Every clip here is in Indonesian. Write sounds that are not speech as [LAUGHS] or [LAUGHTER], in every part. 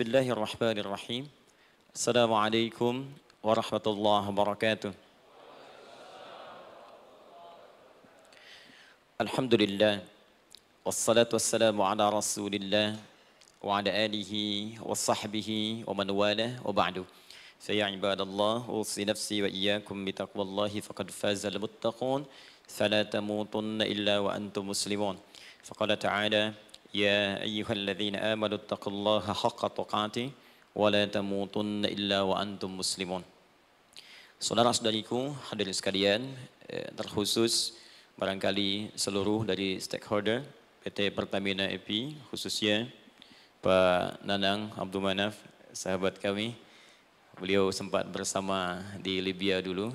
بسم الله الرحمن الرحيم السلام عليكم ورحمة الله وبركاته الحمد لله والصلاة والسلام على رسول الله وعلى آله وصحبه ومن والاه وبعد فيا عباد الله أوصي نفسي وإياكم بتقوى الله فقد فاز المتقون فلا تموتن إلا وأنتم مسلمون فقال تعالى يا أيها الذين آمنوا اتقوا الله حق تقاته ولا تموتن إلا وأنتم مسلمون Saudara-saudariku, hadirin sekalian, eh, terkhusus barangkali seluruh dari stakeholder PT Pertamina EP, khususnya Pak Nanang Abdul Manaf, sahabat kami. Beliau sempat bersama di Libya dulu,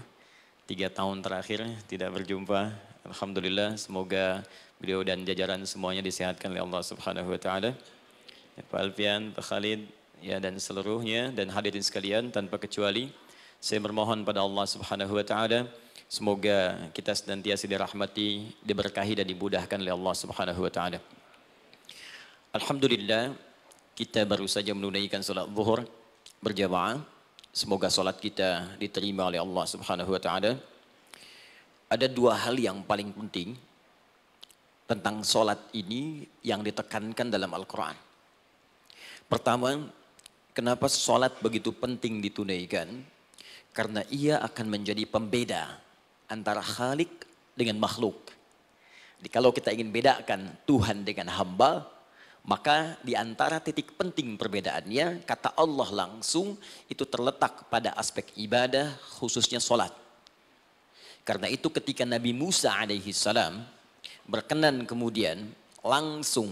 tiga tahun terakhir tidak berjumpa. Alhamdulillah, semoga beliau dan jajaran semuanya disehatkan oleh Allah Subhanahu wa taala. Ya, Pak Alfian, Pak Khalid, ya dan seluruhnya dan hadirin sekalian tanpa kecuali saya bermohon pada Allah Subhanahu wa taala semoga kita senantiasa dirahmati, diberkahi dan dimudahkan oleh Allah Subhanahu wa taala. Alhamdulillah kita baru saja menunaikan solat zuhur berjamaah. Semoga solat kita diterima oleh Allah Subhanahu wa taala. Ada dua hal yang paling penting tentang sholat ini yang ditekankan dalam Al-Quran. Pertama, kenapa sholat begitu penting ditunaikan? Karena ia akan menjadi pembeda antara khalik dengan makhluk. Jadi kalau kita ingin bedakan Tuhan dengan hamba, maka di antara titik penting perbedaannya, kata Allah langsung itu terletak pada aspek ibadah khususnya sholat. Karena itu ketika Nabi Musa alaihi salam berkenan kemudian langsung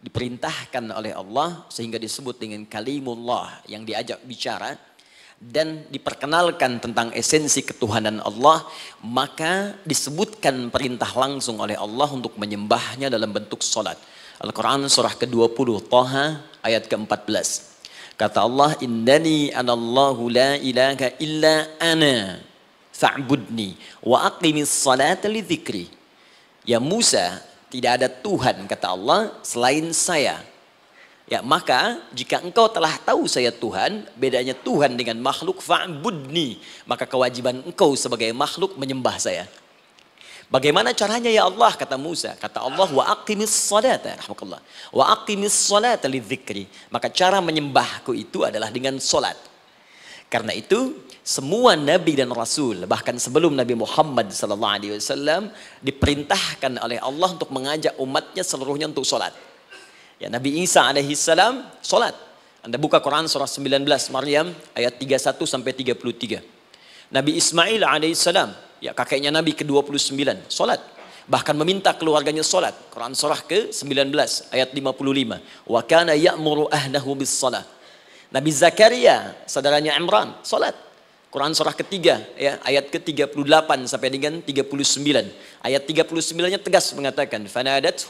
diperintahkan oleh Allah sehingga disebut dengan kalimullah yang diajak bicara dan diperkenalkan tentang esensi ketuhanan Allah maka disebutkan perintah langsung oleh Allah untuk menyembahnya dalam bentuk salat. Al-Qur'an surah ke-20 Thaha ayat ke-14. Kata Allah, "Innani anallahu la ilaha illa ana fa'budni wa aqimis salata li Ya Musa, tidak ada Tuhan kata Allah selain saya. Ya maka jika engkau telah tahu saya Tuhan, bedanya Tuhan dengan makhluk fa'budni. Maka kewajiban engkau sebagai makhluk menyembah saya. Bagaimana caranya ya Allah kata Musa? Kata Allah wa aqimis salata rahmatullah. Wa aqimis salata lidzikri. Maka cara menyembahku itu adalah dengan salat. Karena itu semua nabi dan rasul bahkan sebelum Nabi Muhammad sallallahu alaihi wasallam diperintahkan oleh Allah untuk mengajak umatnya seluruhnya untuk salat. Ya Nabi Isa alaihi salam salat. Anda buka Quran surah 19 Maryam ayat 31 sampai 33. Nabi Ismail alaihi salam ya kakeknya Nabi ke-29 salat bahkan meminta keluarganya solat. Quran surah ke-19 ayat 55. Wa kana ya'muru ahlahu bis salat. Nabi Zakaria, saudaranya Imran, solat. Quran surah ketiga ya ayat ke-38 sampai dengan 39. Ayat 39-nya tegas mengatakan fanadat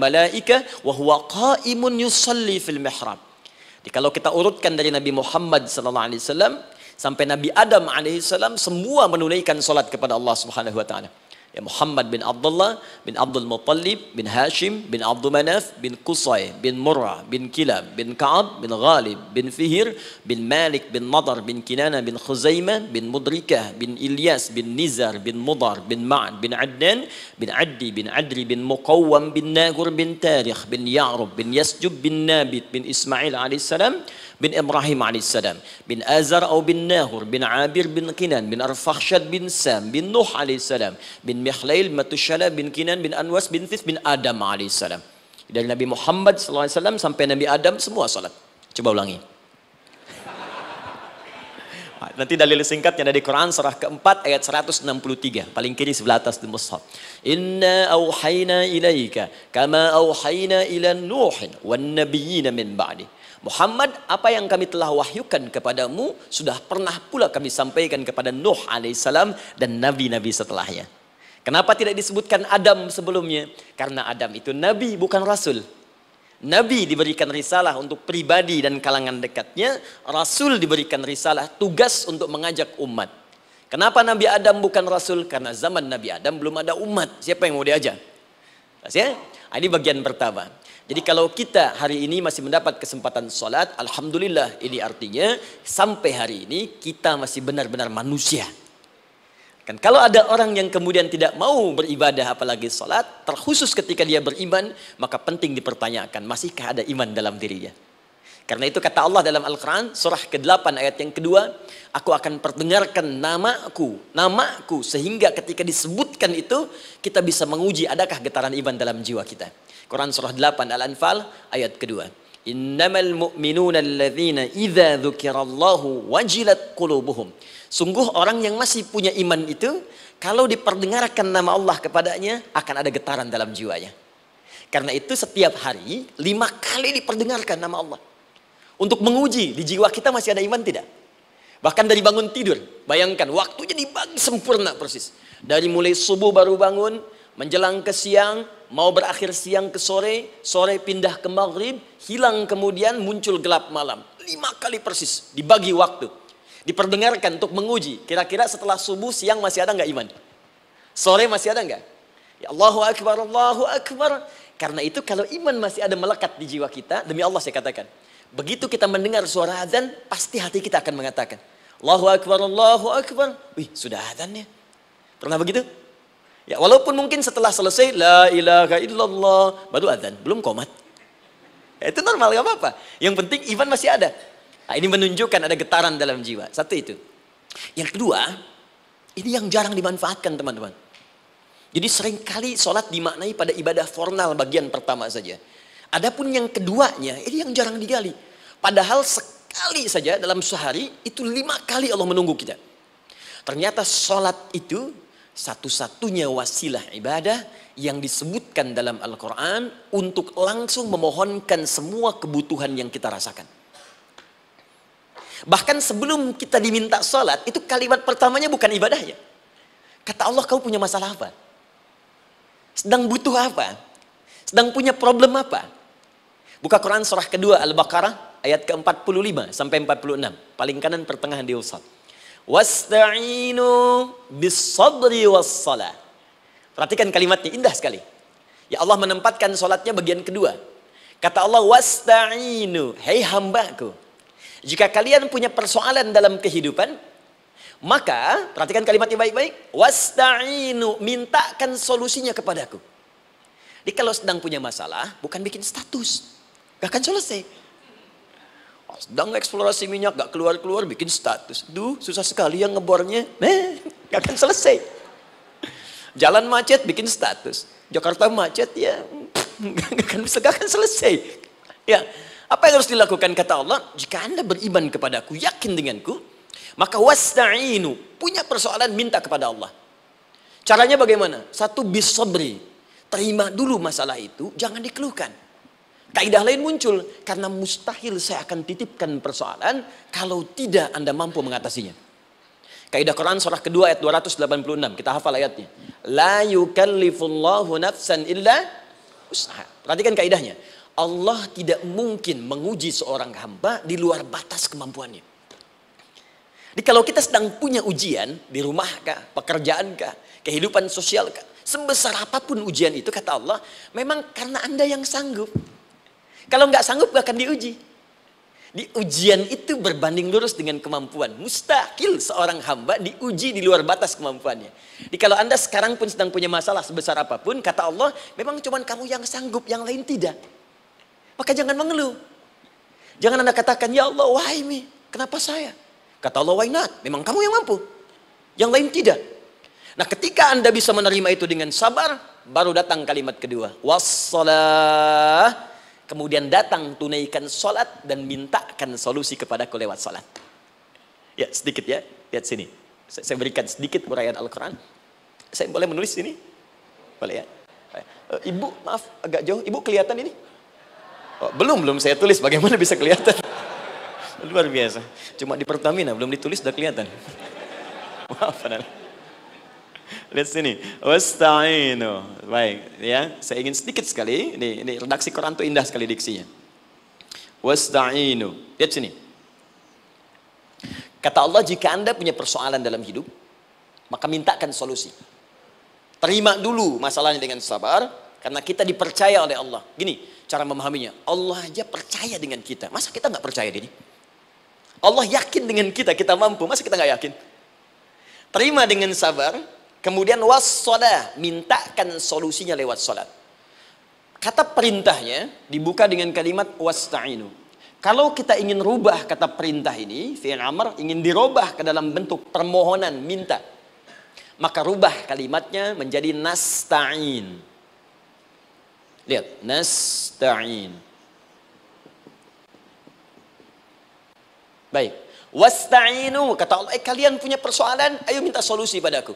malaika wa huwa qaimun yusalli fil mihrab. Jadi kalau kita urutkan dari Nabi Muhammad sallallahu alaihi wasallam sampai Nabi Adam alaihi salam semua menunaikan salat kepada Allah Subhanahu wa taala. يعني محمد بن عبد الله بن عبد المطلب بن هاشم بن عبد مناف بن قصي بن مرة بن كلاب بن كعب بن غالب بن فهر بن مالك بن نضر بن كنانة بن خزيمة بن مدركة بن إلياس بن نزر بن مضر بن معن بن عدنان بن عدي بن عدري بن مقوم بن ناقر بن تاريخ بن يعرب بن يسجب بن نابت بن إسماعيل عليه السلام bin Ibrahim alaihissalam, bin Azar atau bin Nahur, bin Abir bin Kinan, bin Arfakhshad bin Sam, bin Nuh alaihissalam, bin Mihlail Matushala bin Kinan bin Anwas bin Thith bin Adam alaihissalam. Dari Nabi Muhammad sallallahu alaihi wasallam sampai Nabi Adam semua salat. Coba ulangi. [LAUGHS] Nanti dalil singkatnya dari Quran surah keempat ayat 163 paling kiri sebelah atas di mushaf. Inna auhayna ilaika kama auhayna ila nuhin wan nabiyina min ba'dih. Muhammad, apa yang kami telah wahyukan kepadamu sudah pernah pula kami sampaikan kepada Nuh alaihissalam dan nabi-nabi setelahnya. Kenapa tidak disebutkan Adam sebelumnya? Karena Adam itu nabi bukan rasul. Nabi diberikan risalah untuk pribadi dan kalangan dekatnya, rasul diberikan risalah tugas untuk mengajak umat. Kenapa Nabi Adam bukan rasul? Karena zaman Nabi Adam belum ada umat. Siapa yang mau diajak? Ya? Nah, ini bagian pertama. Jadi kalau kita hari ini masih mendapat kesempatan sholat, Alhamdulillah ini artinya sampai hari ini kita masih benar-benar manusia. Kan kalau ada orang yang kemudian tidak mau beribadah apalagi sholat, terkhusus ketika dia beriman, maka penting dipertanyakan, masihkah ada iman dalam dirinya? Karena itu kata Allah dalam Al-Quran, surah ke-8 ayat yang kedua, aku akan perdengarkan namaku, namaku, sehingga ketika disebutkan itu, kita bisa menguji adakah getaran iman dalam jiwa kita. Quran surah 8 Al-Anfal ayat kedua. Innamal mu'minuna alladhina idza dzukirallahu wajilat qulubuhum. Sungguh orang yang masih punya iman itu kalau diperdengarkan nama Allah kepadanya akan ada getaran dalam jiwanya. Karena itu setiap hari lima kali diperdengarkan nama Allah. Untuk menguji di jiwa kita masih ada iman tidak? Bahkan dari bangun tidur, bayangkan waktunya dibagi sempurna persis. Dari mulai subuh baru bangun, menjelang ke siang, mau berakhir siang ke sore, sore pindah ke maghrib, hilang kemudian muncul gelap malam. Lima kali persis, dibagi waktu. Diperdengarkan untuk menguji, kira-kira setelah subuh siang masih ada nggak iman? Sore masih ada nggak? Ya Allahu Akbar, Allahu Akbar. Karena itu kalau iman masih ada melekat di jiwa kita, demi Allah saya katakan. Begitu kita mendengar suara azan, pasti hati kita akan mengatakan, Allahu Akbar, Allahu Akbar. Wih, sudah azannya. Pernah begitu? Ya, walaupun mungkin setelah selesai la ilaha illallah baru azan, belum komat. Ya, itu normal, gak apa-apa. Yang penting iman masih ada. Nah, ini menunjukkan ada getaran dalam jiwa. Satu itu. Yang kedua, ini yang jarang dimanfaatkan teman-teman. Jadi seringkali sholat dimaknai pada ibadah formal bagian pertama saja. Adapun yang keduanya, ini yang jarang digali. Padahal sekali saja dalam sehari, itu lima kali Allah menunggu kita. Ternyata sholat itu satu-satunya wasilah ibadah yang disebutkan dalam Al-Quran untuk langsung memohonkan semua kebutuhan yang kita rasakan. Bahkan sebelum kita diminta sholat, itu kalimat pertamanya bukan ibadahnya. Kata Allah, kau punya masalah apa? Sedang butuh apa? Sedang punya problem apa? Buka Quran surah kedua Al-Baqarah ayat ke-45 sampai 46. Paling kanan pertengahan di usul. Wasta'inu bisadri wassalah. Perhatikan kalimatnya, indah sekali. Ya Allah menempatkan sholatnya bagian kedua. Kata Allah, wasta'inu. Hei hambaku. Jika kalian punya persoalan dalam kehidupan, maka, perhatikan kalimatnya baik-baik. Wasta'inu, mintakan solusinya kepadaku. Jadi kalau sedang punya masalah, bukan bikin status. Gak akan selesai. Sedang eksplorasi minyak, gak keluar-keluar, bikin status. Duh, susah sekali yang ngebornya. Eh, gak akan selesai. Jalan macet, bikin status. Jakarta macet, ya gak akan, bisa gak akan selesai. Ya, apa yang harus dilakukan kata Allah? Jika anda beriman kepadaku, yakin denganku, maka wasta'inu, punya persoalan minta kepada Allah. Caranya bagaimana? Satu bisabri, terima dulu masalah itu, jangan dikeluhkan. Kaidah lain muncul karena mustahil saya akan titipkan persoalan kalau tidak Anda mampu mengatasinya. Kaidah Quran surah kedua ayat 286. Kita hafal ayatnya. La yukallifullahu nafsan illa usaha. Perhatikan kaidahnya. Allah tidak mungkin menguji seorang hamba di luar batas kemampuannya. Jadi kalau kita sedang punya ujian di rumah kah, pekerjaan kah, kehidupan sosial kah, sebesar apapun ujian itu kata Allah, memang karena Anda yang sanggup. Kalau nggak sanggup gak akan diuji. Di ujian itu berbanding lurus dengan kemampuan. Mustahil seorang hamba diuji di luar batas kemampuannya. Jadi kalau anda sekarang pun sedang punya masalah sebesar apapun, kata Allah, memang cuma kamu yang sanggup, yang lain tidak. Maka jangan mengeluh. Jangan anda katakan, ya Allah, why me? Kenapa saya? Kata Allah, why not? Memang kamu yang mampu. Yang lain tidak. Nah ketika anda bisa menerima itu dengan sabar, baru datang kalimat kedua. Wassalamualaikum. Kemudian datang tunaikan sholat dan mintakan solusi kepadaku lewat sholat. Ya sedikit ya, lihat sini. Saya berikan sedikit uraian Al-Quran. Saya boleh menulis sini? Boleh ya? Eh, ibu, maaf agak jauh. Ibu kelihatan ini? Oh, belum, belum saya tulis. Bagaimana bisa kelihatan? [LAUGHS] Luar biasa. Cuma di Pertamina, belum ditulis sudah kelihatan. [LAUGHS] Maaf, anak Lihat sini. Wasta'inu. Baik, ya. Saya ingin sedikit sekali. Ini, ini redaksi Quran itu indah sekali diksinya. Wasta'inu. Lihat sini. Kata Allah, jika Anda punya persoalan dalam hidup, maka mintakan solusi. Terima dulu masalahnya dengan sabar, karena kita dipercaya oleh Allah. Gini, cara memahaminya. Allah aja percaya dengan kita. Masa kita nggak percaya diri? Allah yakin dengan kita, kita mampu. Masa kita nggak yakin? Terima dengan sabar, Kemudian wassalah, mintakan solusinya lewat salat. Kata perintahnya dibuka dengan kalimat wasta'inu. Kalau kita ingin rubah kata perintah ini, fi'il amr ingin dirubah ke dalam bentuk permohonan, minta. Maka rubah kalimatnya menjadi nasta'in. Lihat, nasta'in. Baik. Wasta'inu, kata Allah, eh kalian punya persoalan, ayo minta solusi padaku.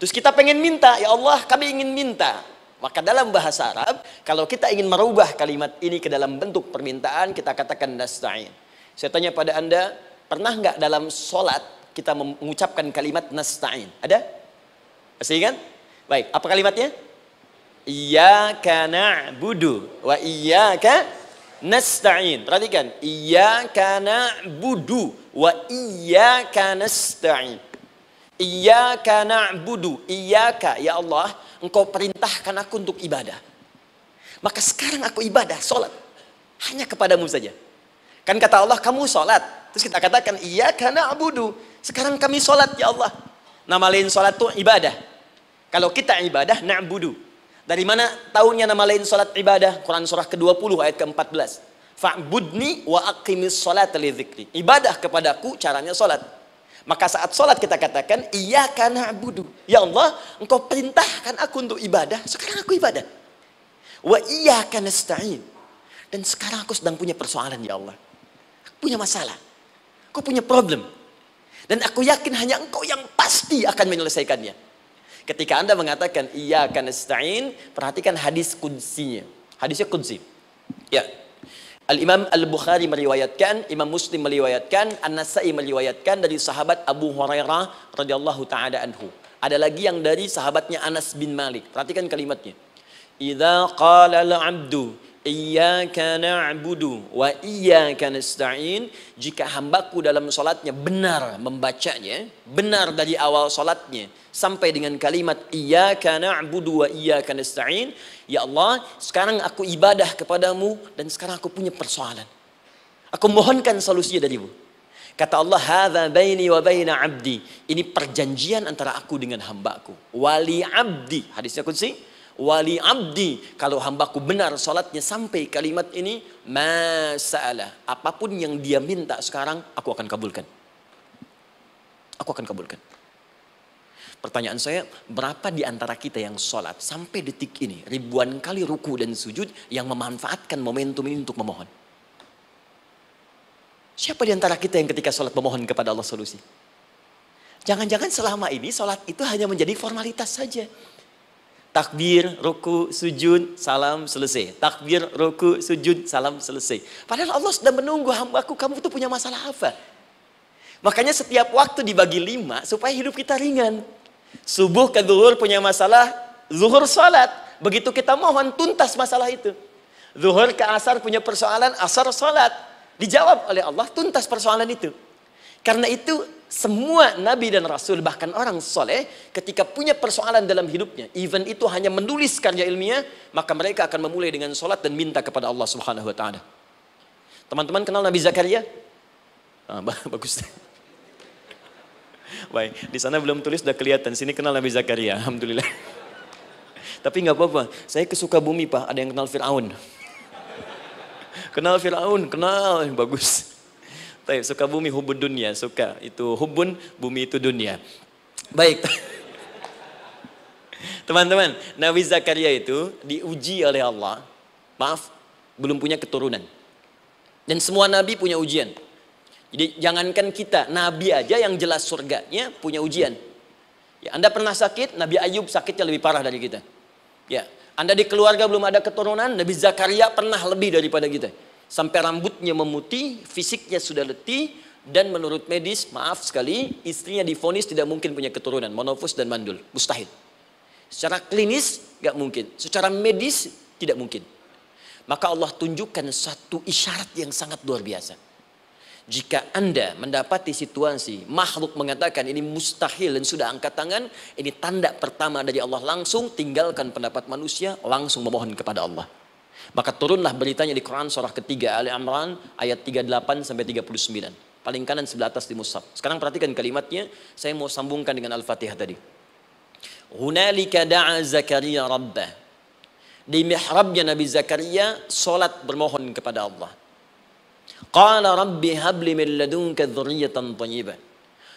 Terus kita pengen minta, ya Allah kami ingin minta. Maka dalam bahasa Arab, kalau kita ingin merubah kalimat ini ke dalam bentuk permintaan, kita katakan nasta'in. Saya tanya pada anda, pernah nggak dalam sholat kita mengucapkan kalimat nasta'in? Ada? Pasti kan? Baik, apa kalimatnya? iya Iyaka na'budu wa iyaka nasta'in. Perhatikan, iya iyaka na'budu wa iyaka nasta'in. Iyaka na'budu, iyaka ya Allah, engkau perintahkan aku untuk ibadah. Maka sekarang aku ibadah, sholat. Hanya kepadamu saja. Kan kata Allah, kamu sholat. Terus kita katakan, karena na'budu. Sekarang kami sholat ya Allah. Nama lain sholat itu ibadah. Kalau kita ibadah, na'budu. Dari mana tahunnya nama lain sholat ibadah? Quran surah ke-20 ayat ke-14. Fa'budni wa aqimis sholat li Ibadah kepadaku caranya sholat. Maka saat sholat kita katakan, iya karena budu. Ya Allah, engkau perintahkan aku untuk ibadah, sekarang aku ibadah. Wa iya karena setain Dan sekarang aku sedang punya persoalan ya Allah. Aku punya masalah. Aku punya problem. Dan aku yakin hanya engkau yang pasti akan menyelesaikannya. Ketika anda mengatakan, iya karena perhatikan hadis kunsinya. Hadisnya kunci. Ya, Al-Imam Al-Bukhari meriwayatkan, Imam Muslim meriwayatkan, An-Nasai meriwayatkan dari sahabat Abu Hurairah radhiyallahu taala anhu. Ada lagi yang dari sahabatnya Anas bin Malik. Perhatikan kalimatnya. Idza qala al-'abdu Iyaka na'budu wa iyaka nasta'in. Jika hambaku dalam solatnya benar membacanya, benar dari awal solatnya sampai dengan kalimat iyyaka na'budu wa iyyaka nasta'in, ya Allah, sekarang aku ibadah kepadamu dan sekarang aku punya persoalan. Aku mohonkan solusinya darimu. Kata Allah, "Hadza baini wa baina 'abdi." Ini perjanjian antara aku dengan hambaku. Wali 'abdi. Hadisnya kunci wali abdi kalau hambaku benar salatnya sampai kalimat ini masalah apapun yang dia minta sekarang aku akan kabulkan aku akan kabulkan Pertanyaan saya, berapa di antara kita yang solat sampai detik ini ribuan kali ruku dan sujud yang memanfaatkan momentum ini untuk memohon? Siapa di antara kita yang ketika solat memohon kepada Allah solusi? Jangan-jangan selama ini sholat itu hanya menjadi formalitas saja. Takbir, ruku, sujud, salam, selesai. Takbir, ruku, sujud, salam, selesai. Padahal Allah sudah menunggu hambaku, kamu tuh punya masalah apa? Makanya setiap waktu dibagi lima supaya hidup kita ringan. Subuh ke zuhur punya masalah, zuhur sholat. Begitu kita mohon tuntas masalah itu. Zuhur ke asar punya persoalan, asar sholat Dijawab oleh Allah tuntas persoalan itu. Karena itu semua nabi dan rasul bahkan orang soleh ketika punya persoalan dalam hidupnya even itu hanya menulis karya ilmiah maka mereka akan memulai dengan sholat dan minta kepada Allah subhanahu wa ta'ala teman-teman kenal Nabi Zakaria? Ah, [LAUGHS] bagus baik di sana belum tulis sudah kelihatan sini kenal Nabi Zakaria Alhamdulillah [LAUGHS] tapi nggak apa-apa saya kesuka bumi pak ada yang kenal Fir'aun [LAUGHS] kenal Fir'aun kenal bagus tapi eh, suka bumi hubun dunia, suka itu hubun, bumi itu dunia. Baik. [LAUGHS] Teman-teman, Nabi Zakaria itu diuji oleh Allah. Maaf, belum punya keturunan. Dan semua nabi punya ujian. Jadi jangankan kita, nabi aja yang jelas surganya punya ujian. Ya, anda pernah sakit, Nabi Ayub sakitnya lebih parah dari kita. Ya, Anda di keluarga belum ada keturunan, Nabi Zakaria pernah lebih daripada kita sampai rambutnya memutih, fisiknya sudah letih, dan menurut medis, maaf sekali, istrinya difonis tidak mungkin punya keturunan, monofus dan mandul, mustahil. Secara klinis, nggak mungkin. Secara medis, tidak mungkin. Maka Allah tunjukkan satu isyarat yang sangat luar biasa. Jika Anda mendapati situasi, makhluk mengatakan ini mustahil dan sudah angkat tangan, ini tanda pertama dari Allah langsung tinggalkan pendapat manusia, langsung memohon kepada Allah. Maka turunlah beritanya di Quran surah ketiga Ali Imran ayat 38 sampai 39. Paling kanan sebelah atas di Musab Sekarang perhatikan kalimatnya, saya mau sambungkan dengan Al-Fatihah tadi. Hunalika da'a Zakaria rabbah. Di mihrabnya Nabi Zakaria salat bermohon kepada Allah. Qala rabbi habli min ladunka tayyibah.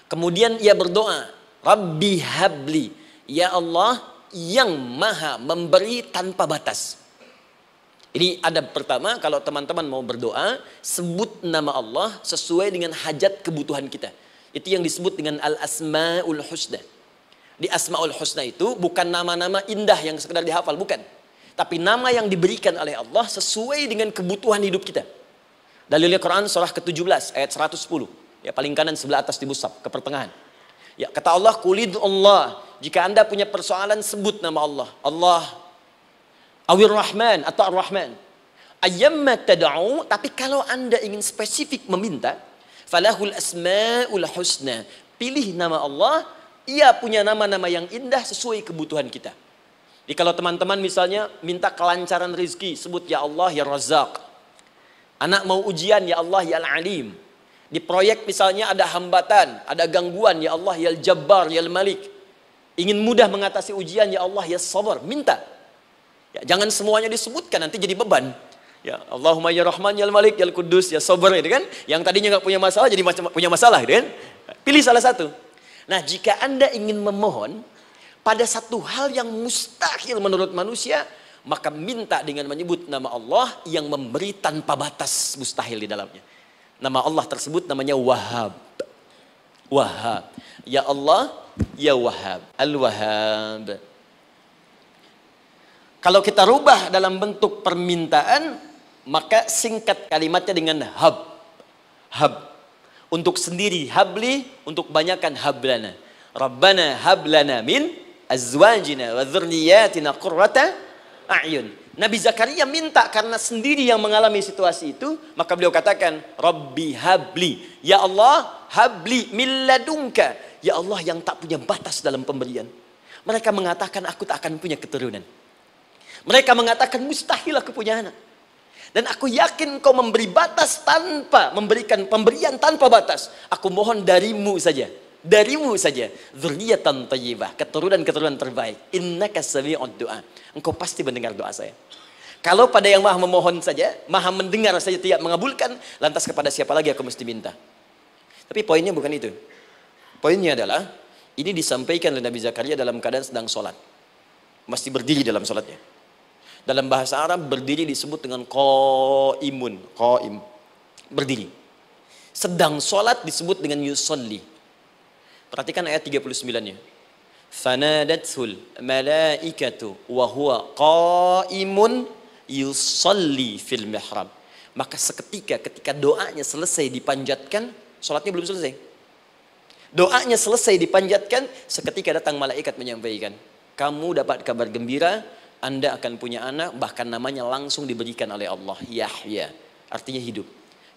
Kemudian ia berdoa, Rabbi habli, ya Allah yang maha memberi tanpa batas. Jadi ada pertama kalau teman-teman mau berdoa, sebut nama Allah sesuai dengan hajat kebutuhan kita. Itu yang disebut dengan al-asmaul husna. Di asmaul husna itu bukan nama-nama indah yang sekedar dihafal, bukan. Tapi nama yang diberikan oleh Allah sesuai dengan kebutuhan hidup kita. Dalilnya Quran surah ke-17 ayat 110. Ya paling kanan sebelah atas di musab ke pertengahan. Ya kata Allah kulid Allah. Jika Anda punya persoalan sebut nama Allah. Allah Awir Rahman atau Ar-Rahman. Ayamma tad'u, tapi kalau Anda ingin spesifik meminta, falahul asmaul husna. Pilih nama Allah, ia punya nama-nama yang indah sesuai kebutuhan kita. Jadi kalau teman-teman misalnya minta kelancaran rizki, sebut ya Allah ya Razak. Anak mau ujian ya Allah ya alim Di proyek misalnya ada hambatan, ada gangguan ya Allah ya jabbar ya malik Ingin mudah mengatasi ujian ya Allah ya Sabar, minta. Ya, jangan semuanya disebutkan nanti jadi beban. Ya, Allahumma ya Rahman ya Malik ya Kudus ya Sober gitu kan. Yang tadinya nggak punya masalah jadi macam punya masalah gitu kan. Pilih salah satu. Nah, jika Anda ingin memohon pada satu hal yang mustahil menurut manusia, maka minta dengan menyebut nama Allah yang memberi tanpa batas mustahil di dalamnya. Nama Allah tersebut namanya Wahab. Wahab. Ya Allah, ya Wahab. Al-Wahab. Kalau kita rubah dalam bentuk permintaan, maka singkat kalimatnya dengan hab. Hab. Untuk sendiri habli, untuk banyakkan hablana. Rabbana hablana min azwajina wa dhurniyatina qurrata a'yun. Nabi Zakaria minta karena sendiri yang mengalami situasi itu, maka beliau katakan, "Rabbi habli." Ya Allah, habli min ladunka. Ya Allah yang tak punya batas dalam pemberian. Mereka mengatakan aku tak akan punya keturunan. Mereka mengatakan mustahil aku punya anak. Dan aku yakin kau memberi batas tanpa memberikan pemberian tanpa batas. Aku mohon darimu saja. Darimu saja. Zurriyatan tayyibah. Keturunan-keturunan terbaik. Inna sami'ud doa. Engkau pasti mendengar doa saya. Kalau pada yang maha memohon saja, maha mendengar saja tidak mengabulkan, lantas kepada siapa lagi aku mesti minta? Tapi poinnya bukan itu. Poinnya adalah, ini disampaikan oleh Nabi Zakaria dalam keadaan sedang sholat. Mesti berdiri dalam sholatnya. Dalam bahasa Arab berdiri disebut dengan qaimun, qaim. Berdiri. Sedang sholat disebut dengan yusolli. Perhatikan ayat 39-nya. Fanadatul malaikatu wa huwa qaimun yusolli fil mihrab. Maka seketika ketika doanya selesai dipanjatkan, sholatnya belum selesai. Doanya selesai dipanjatkan, seketika datang malaikat menyampaikan, kamu dapat kabar gembira anda akan punya anak, bahkan namanya langsung diberikan oleh Allah. Yahya, artinya hidup.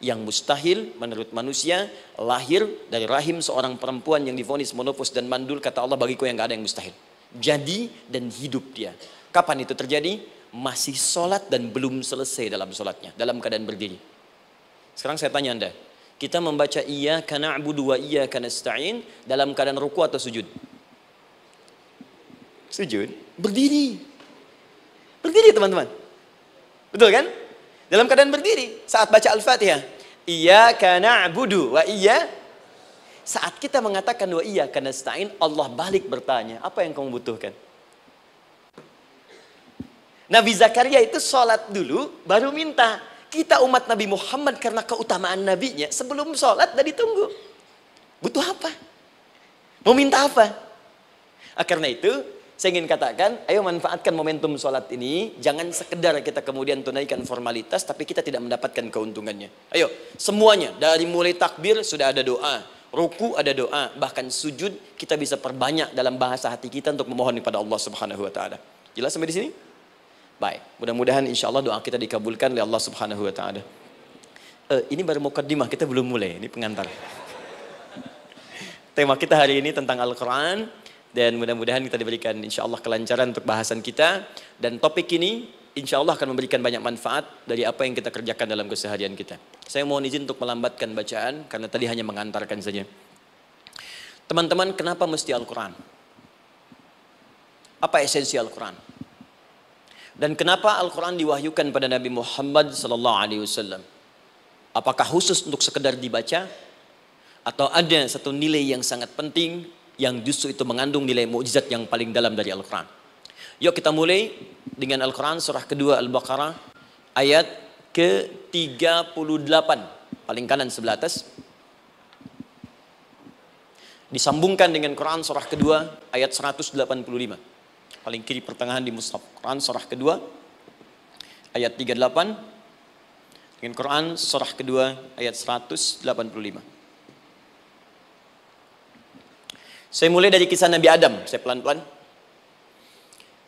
Yang mustahil menurut manusia, lahir dari rahim seorang perempuan yang divonis monopus dan mandul, kata Allah bagiku yang gak ada yang mustahil. Jadi dan hidup dia. Kapan itu terjadi? Masih sholat dan belum selesai dalam sholatnya, dalam keadaan berdiri. Sekarang saya tanya Anda, kita membaca iya karena abu dua iya karena stain dalam keadaan ruku atau sujud? Sujud, berdiri berdiri teman-teman. Betul kan? Dalam keadaan berdiri saat baca Al-Fatihah. Iya karena budu wa iya. Saat kita mengatakan wa iya karena stain, Allah balik bertanya, apa yang kamu butuhkan? Nabi Zakaria itu sholat dulu, baru minta. Kita umat Nabi Muhammad karena keutamaan nabinya, sebelum sholat dan ditunggu. Butuh apa? Mau minta apa? Nah, karena itu, saya ingin katakan, ayo manfaatkan momentum sholat ini. Jangan sekedar kita kemudian tunaikan formalitas, tapi kita tidak mendapatkan keuntungannya. Ayo, semuanya. Dari mulai takbir, sudah ada doa. Ruku ada doa. Bahkan sujud, kita bisa perbanyak dalam bahasa hati kita untuk memohon kepada Allah subhanahu wa ta'ala. Jelas sampai di sini? Baik, mudah-mudahan insya Allah doa kita dikabulkan oleh Allah subhanahu wa ta'ala. Uh, ini baru mau kedima, kita belum mulai. Ini pengantar. [LAUGHS] Tema kita hari ini tentang Al-Quran dan mudah-mudahan kita diberikan insya Allah kelancaran untuk bahasan kita dan topik ini insya Allah akan memberikan banyak manfaat dari apa yang kita kerjakan dalam keseharian kita. Saya mohon izin untuk melambatkan bacaan karena tadi hanya mengantarkan saja. Teman-teman kenapa mesti Al-Quran? Apa esensi Al-Quran? Dan kenapa Al-Quran diwahyukan pada Nabi Muhammad SAW? Apakah khusus untuk sekedar dibaca? Atau ada satu nilai yang sangat penting yang justru itu mengandung nilai mukjizat yang paling dalam dari Al-Quran. Yuk kita mulai dengan Al-Quran surah kedua Al-Baqarah ayat ke-38 paling kanan sebelah atas disambungkan dengan Quran surah kedua ayat 185 paling kiri pertengahan di mushaf Quran surah kedua ayat 38 dengan Quran surah kedua ayat 185 Saya mulai dari kisah Nabi Adam, saya pelan-pelan.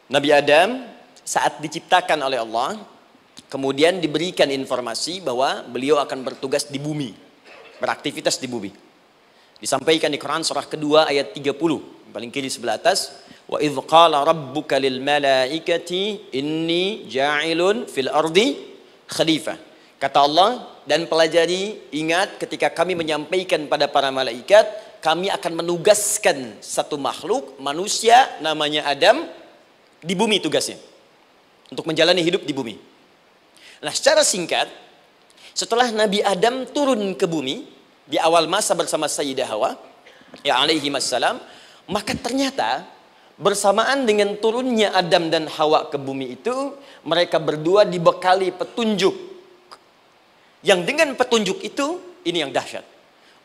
Nabi Adam saat diciptakan oleh Allah, kemudian diberikan informasi bahwa beliau akan bertugas di bumi, beraktivitas di bumi. Disampaikan di Quran surah kedua ayat 30, paling kiri sebelah atas, wa idh qala rabbuka lil malaikati inni ja'ilun fil ardi khalifah. Kata Allah, dan pelajari, ingat ketika kami menyampaikan pada para malaikat, kami akan menugaskan satu makhluk manusia namanya Adam di bumi tugasnya untuk menjalani hidup di bumi. Nah, secara singkat setelah Nabi Adam turun ke bumi di awal masa bersama Sayyidah Hawa ya alaihi wassalam, maka ternyata bersamaan dengan turunnya Adam dan Hawa ke bumi itu, mereka berdua dibekali petunjuk. Yang dengan petunjuk itu ini yang dahsyat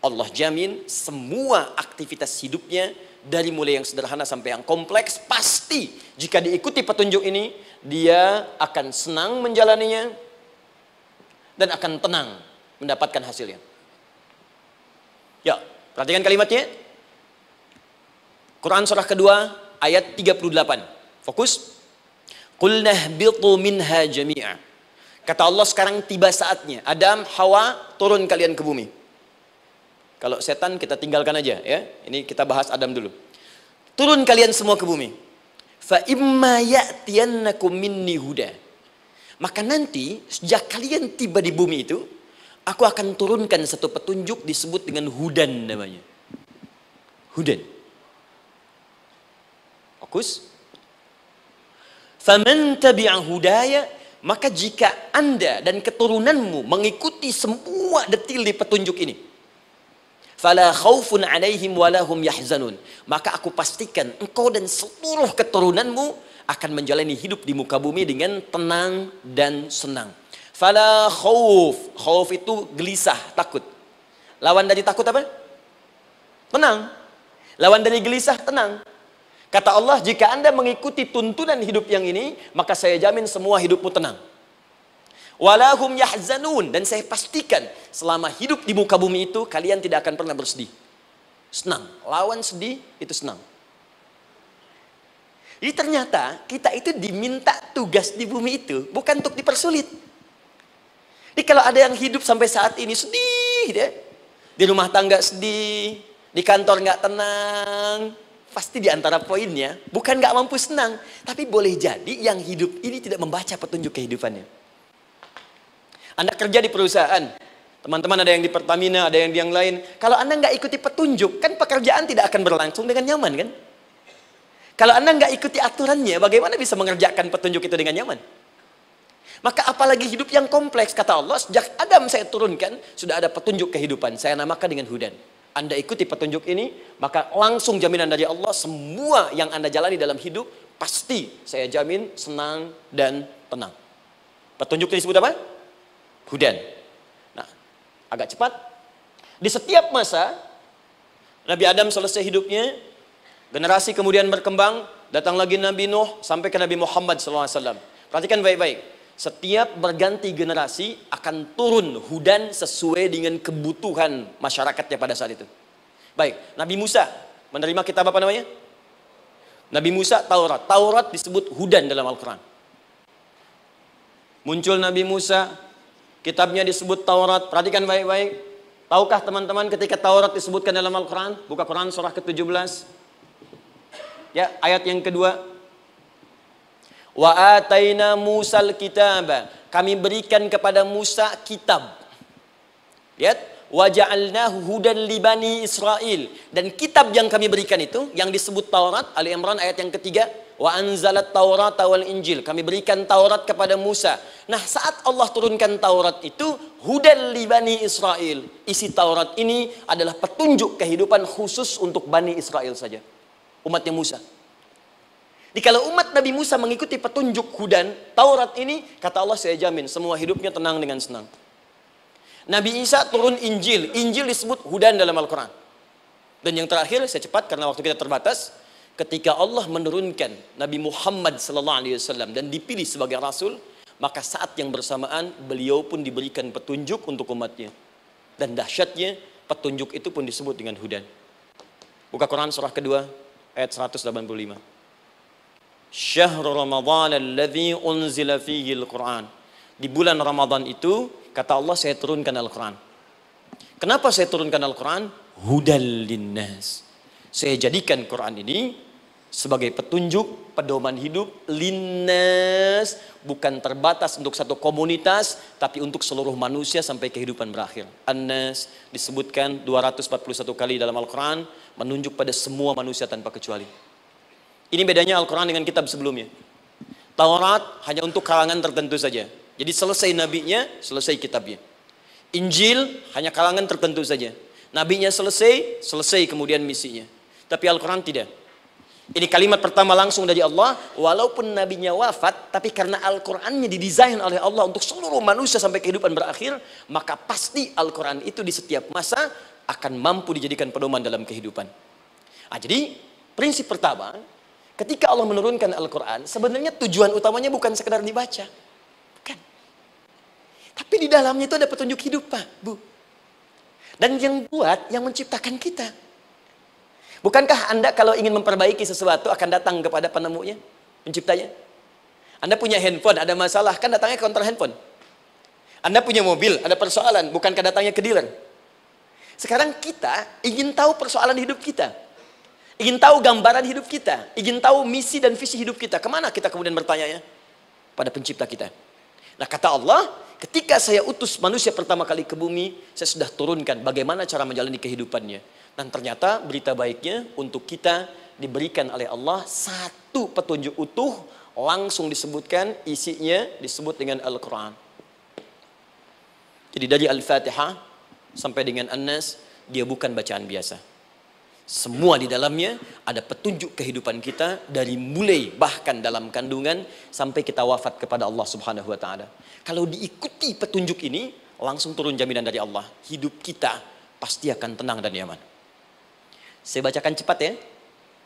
Allah jamin semua aktivitas hidupnya dari mulai yang sederhana sampai yang kompleks pasti jika diikuti petunjuk ini dia akan senang menjalaninya dan akan tenang mendapatkan hasilnya. Ya, perhatikan kalimatnya. Quran surah kedua ayat 38. Fokus. Qulnah bitu minha jami'a. Kata Allah sekarang tiba saatnya. Adam, Hawa, turun kalian ke bumi. Kalau setan kita tinggalkan aja ya. Ini kita bahas Adam dulu. Turun kalian semua ke bumi. Fa imma ya'tiyannakum minni huda. Maka nanti sejak kalian tiba di bumi itu, aku akan turunkan satu petunjuk disebut dengan hudan namanya. Hudan. Fokus. Faman tabi'a hudaya, maka jika Anda dan keturunanmu mengikuti semua detil di petunjuk ini, fala khaufun alaihim walahum yahzanun. Maka aku pastikan engkau dan seluruh keturunanmu akan menjalani hidup di muka bumi dengan tenang dan senang. Fala khauf. Khauf itu gelisah, takut. Lawan dari takut apa? Tenang. Lawan dari gelisah, tenang. Kata Allah, jika Anda mengikuti tuntunan hidup yang ini, maka saya jamin semua hidupmu tenang walahum yahzanun dan saya pastikan selama hidup di muka bumi itu kalian tidak akan pernah bersedih. Senang, lawan sedih itu senang. Jadi ternyata kita itu diminta tugas di bumi itu bukan untuk dipersulit. Jadi kalau ada yang hidup sampai saat ini sedih deh. Ya. Di rumah tangga sedih, di kantor nggak tenang, pasti di antara poinnya bukan nggak mampu senang, tapi boleh jadi yang hidup ini tidak membaca petunjuk kehidupannya. Anda kerja di perusahaan, teman-teman ada yang di Pertamina, ada yang di yang lain. Kalau Anda nggak ikuti petunjuk, kan pekerjaan tidak akan berlangsung dengan nyaman kan? Kalau Anda nggak ikuti aturannya, bagaimana bisa mengerjakan petunjuk itu dengan nyaman? Maka apalagi hidup yang kompleks, kata Allah, sejak Adam saya turunkan, sudah ada petunjuk kehidupan. Saya namakan dengan hudan. Anda ikuti petunjuk ini, maka langsung jaminan dari Allah, semua yang Anda jalani dalam hidup, pasti saya jamin senang dan tenang. Petunjuk disebut apa? Hudan. Nah, agak cepat. Di setiap masa, Nabi Adam selesai hidupnya, generasi kemudian berkembang, datang lagi Nabi Nuh sampai ke Nabi Muhammad SAW. Perhatikan baik-baik. Setiap berganti generasi akan turun hudan sesuai dengan kebutuhan masyarakatnya pada saat itu. Baik, Nabi Musa menerima kitab apa namanya? Nabi Musa Taurat. Taurat disebut hudan dalam Al-Quran. Muncul Nabi Musa, Kitabnya disebut Taurat. Perhatikan baik-baik. Tahukah teman-teman ketika Taurat disebutkan dalam Al-Quran? Buka Quran surah ke-17. Ya, ayat yang kedua. Wa ataina Musal kitab Kami berikan kepada Musa kitab. Lihat. Wa ja'alnahu hudan libani Israel. Dan kitab yang kami berikan itu, yang disebut Taurat, Ali Imran ayat yang ketiga, Wa anzalat Taurat wal Injil. Kami berikan Taurat kepada Musa. Nah, saat Allah turunkan Taurat itu, hudal li Bani Israel. Isi Taurat ini adalah petunjuk kehidupan khusus untuk Bani Israel saja. Umatnya Musa. Dikala umat Nabi Musa mengikuti petunjuk hudan, Taurat ini, kata Allah saya jamin, semua hidupnya tenang dengan senang. Nabi Isa turun Injil. Injil disebut hudan dalam Al-Quran. Dan yang terakhir, saya cepat karena waktu kita terbatas ketika Allah menurunkan Nabi Muhammad sallallahu alaihi wasallam dan dipilih sebagai rasul, maka saat yang bersamaan beliau pun diberikan petunjuk untuk umatnya. Dan dahsyatnya petunjuk itu pun disebut dengan hudan. Buka Quran surah kedua ayat 185. Syahrul Ramadhan alladzi unzila fihi al-Quran. Di bulan Ramadan itu kata Allah saya turunkan Al-Quran. Kenapa saya turunkan Al-Quran? Hudal linnas saya jadikan Quran ini sebagai petunjuk pedoman hidup linnas bukan terbatas untuk satu komunitas tapi untuk seluruh manusia sampai kehidupan berakhir. ratus empat disebutkan 241 kali dalam Al-Qur'an menunjuk pada semua manusia tanpa kecuali. Ini bedanya Al-Qur'an dengan kitab sebelumnya. Taurat hanya untuk kalangan tertentu saja. Jadi selesai nabinya, selesai kitabnya. Injil hanya kalangan tertentu saja. Nabinya selesai, selesai kemudian misinya tapi Al-Quran tidak. Ini kalimat pertama langsung dari Allah, walaupun nabinya wafat, tapi karena Al-Qur'annya didesain oleh Allah untuk seluruh manusia sampai kehidupan berakhir, maka pasti Al-Qur'an itu di setiap masa akan mampu dijadikan pedoman dalam kehidupan. Nah, jadi prinsip pertama, ketika Allah menurunkan Al-Qur'an, sebenarnya tujuan utamanya bukan sekedar dibaca. Bukan. Tapi di dalamnya itu ada petunjuk hidup, Pak, Bu. Dan yang buat, yang menciptakan kita. Bukankah Anda kalau ingin memperbaiki sesuatu akan datang kepada penemunya, penciptanya? Anda punya handphone, ada masalah, kan datangnya ke kontrol handphone. Anda punya mobil, ada persoalan, bukankah datangnya ke dealer? Sekarang kita ingin tahu persoalan hidup kita. Ingin tahu gambaran hidup kita. Ingin tahu misi dan visi hidup kita. Kemana kita kemudian bertanya ya? Pada pencipta kita. Nah kata Allah, ketika saya utus manusia pertama kali ke bumi, saya sudah turunkan bagaimana cara menjalani kehidupannya dan ternyata berita baiknya untuk kita diberikan oleh Allah satu petunjuk utuh langsung disebutkan isinya disebut dengan Al-Quran. Jadi dari Al-Fatihah sampai dengan An-Nas dia bukan bacaan biasa. Semua di dalamnya ada petunjuk kehidupan kita dari mulai bahkan dalam kandungan sampai kita wafat kepada Allah Subhanahu wa taala. Kalau diikuti petunjuk ini langsung turun jaminan dari Allah, hidup kita pasti akan tenang dan nyaman. Saya bacakan cepat ya.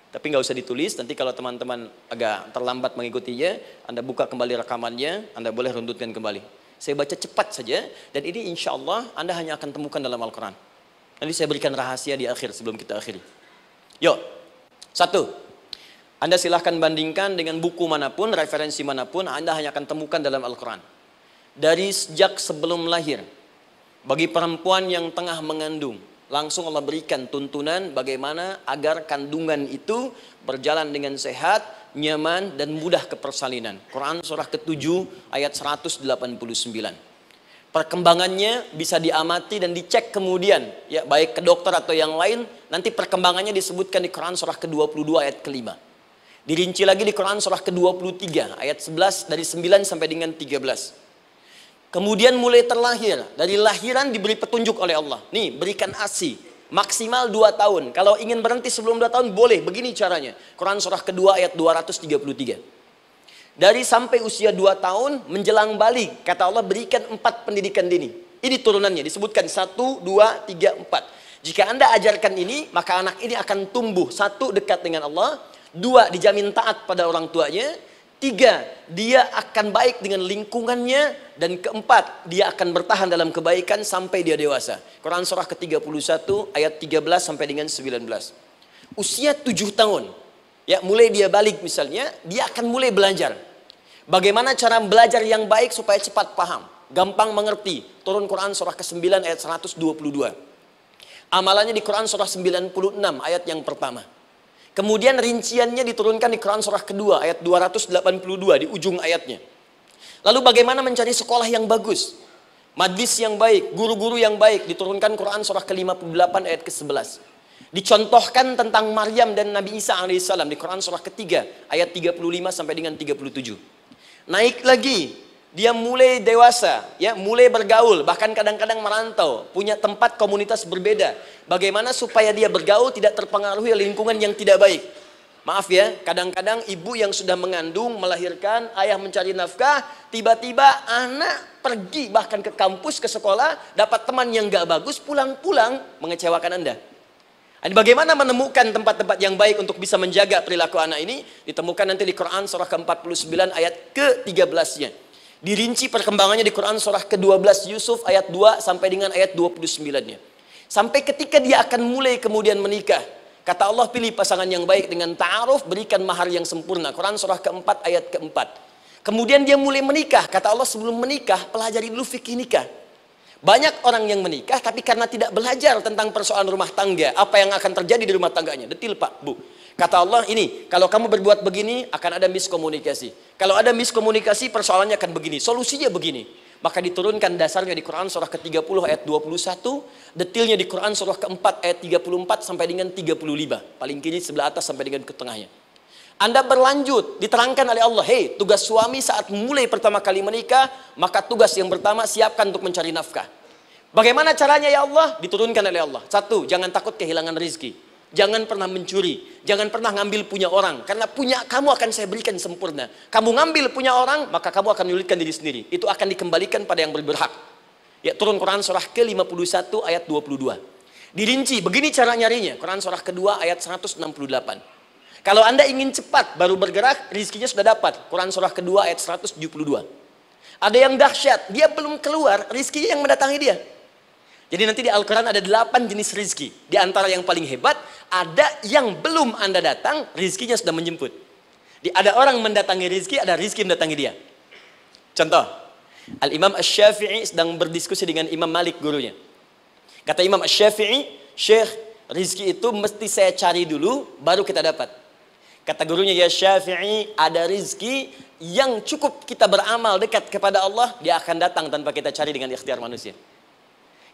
Tapi nggak usah ditulis, nanti kalau teman-teman agak terlambat mengikutinya, Anda buka kembali rekamannya, Anda boleh runtutkan kembali. Saya baca cepat saja, dan ini insya Allah Anda hanya akan temukan dalam Al-Quran. Nanti saya berikan rahasia di akhir sebelum kita akhiri. Yuk, satu, Anda silahkan bandingkan dengan buku manapun, referensi manapun, Anda hanya akan temukan dalam Al-Quran. Dari sejak sebelum lahir, bagi perempuan yang tengah mengandung, Langsung Allah berikan tuntunan bagaimana agar kandungan itu berjalan dengan sehat, nyaman, dan mudah kepersalinan. Quran surah ke-7 ayat 189. Perkembangannya bisa diamati dan dicek kemudian, ya baik ke dokter atau yang lain, nanti perkembangannya disebutkan di Quran surah ke-22 ayat kelima. Dirinci lagi di Quran surah ke-23 ayat 11 dari 9 sampai dengan 13. Kemudian mulai terlahir. Dari lahiran diberi petunjuk oleh Allah. Nih, berikan ASI. Maksimal dua tahun. Kalau ingin berhenti sebelum dua tahun, boleh. Begini caranya. Quran surah kedua ayat 233. Dari sampai usia dua tahun menjelang balik, kata Allah berikan empat pendidikan dini. Ini turunannya disebutkan satu dua tiga empat. Jika Anda ajarkan ini, maka anak ini akan tumbuh satu dekat dengan Allah, dua dijamin taat pada orang tuanya, Tiga, dia akan baik dengan lingkungannya. Dan keempat, dia akan bertahan dalam kebaikan sampai dia dewasa. Quran Surah ke-31 ayat 13 sampai dengan 19. Usia tujuh tahun, ya mulai dia balik misalnya, dia akan mulai belajar. Bagaimana cara belajar yang baik supaya cepat paham, gampang mengerti. Turun Quran Surah ke-9 ayat 122. Amalannya di Quran Surah 96 ayat yang pertama. Kemudian rinciannya diturunkan di Quran surah kedua ayat 282 di ujung ayatnya. Lalu bagaimana mencari sekolah yang bagus? Madis yang baik, guru-guru yang baik diturunkan Quran surah ke-58 ayat ke-11. Dicontohkan tentang Maryam dan Nabi Isa alaihissalam di Quran surah ketiga ayat 35 sampai dengan 37. Naik lagi dia mulai dewasa, ya, mulai bergaul, bahkan kadang-kadang merantau, punya tempat komunitas berbeda. Bagaimana supaya dia bergaul tidak terpengaruhi lingkungan yang tidak baik? Maaf ya, kadang-kadang ibu yang sudah mengandung, melahirkan, ayah mencari nafkah, tiba-tiba anak pergi bahkan ke kampus, ke sekolah, dapat teman yang gak bagus, pulang-pulang mengecewakan Anda. bagaimana menemukan tempat-tempat yang baik untuk bisa menjaga perilaku anak ini? Ditemukan nanti di Quran surah ke-49 ayat ke-13-nya. Dirinci perkembangannya di Quran surah ke-12 Yusuf ayat 2 sampai dengan ayat 29-nya. Sampai ketika dia akan mulai kemudian menikah. Kata Allah pilih pasangan yang baik dengan ta'aruf berikan mahar yang sempurna. Quran surah ke-4 ayat ke-4. Kemudian dia mulai menikah. Kata Allah sebelum menikah pelajari dulu fikih nikah. Banyak orang yang menikah tapi karena tidak belajar tentang persoalan rumah tangga, apa yang akan terjadi di rumah tangganya. Detil Pak, Bu. Kata Allah ini, kalau kamu berbuat begini akan ada miskomunikasi. Kalau ada miskomunikasi persoalannya akan begini, solusinya begini. Maka diturunkan dasarnya di Quran surah ke-30 ayat 21, detailnya di Quran surah ke-4 ayat 34 sampai dengan 35, paling kiri sebelah atas sampai dengan ke tengahnya. Anda berlanjut, diterangkan oleh Allah, hei tugas suami saat mulai pertama kali menikah, maka tugas yang pertama siapkan untuk mencari nafkah. Bagaimana caranya ya Allah? Diturunkan oleh Allah. Satu, jangan takut kehilangan rizki. Jangan pernah mencuri, jangan pernah ngambil punya orang, karena punya kamu akan saya berikan sempurna. Kamu ngambil punya orang, maka kamu akan menyulitkan diri sendiri. Itu akan dikembalikan pada yang berhak. Ya, turun Quran surah ke-51 ayat 22. Dirinci, begini cara nyarinya. Quran surah kedua ayat 168. Kalau Anda ingin cepat baru bergerak, rizkinya sudah dapat. Quran surah kedua ayat 172. Ada yang dahsyat, dia belum keluar, rizkinya yang mendatangi dia. Jadi nanti di Al-Quran ada delapan jenis rizki. Di antara yang paling hebat, ada yang belum Anda datang, rizkinya sudah menjemput. Di, ada orang mendatangi rizki, ada rizki mendatangi dia. Contoh, Al-Imam Ash-Syafi'i sedang berdiskusi dengan Imam Malik gurunya. Kata Imam Ash-Syafi'i, Syekh, rizki itu mesti saya cari dulu, baru kita dapat. Kata gurunya, ya Syafi'i, ada rizki yang cukup kita beramal dekat kepada Allah, dia akan datang tanpa kita cari dengan ikhtiar manusia.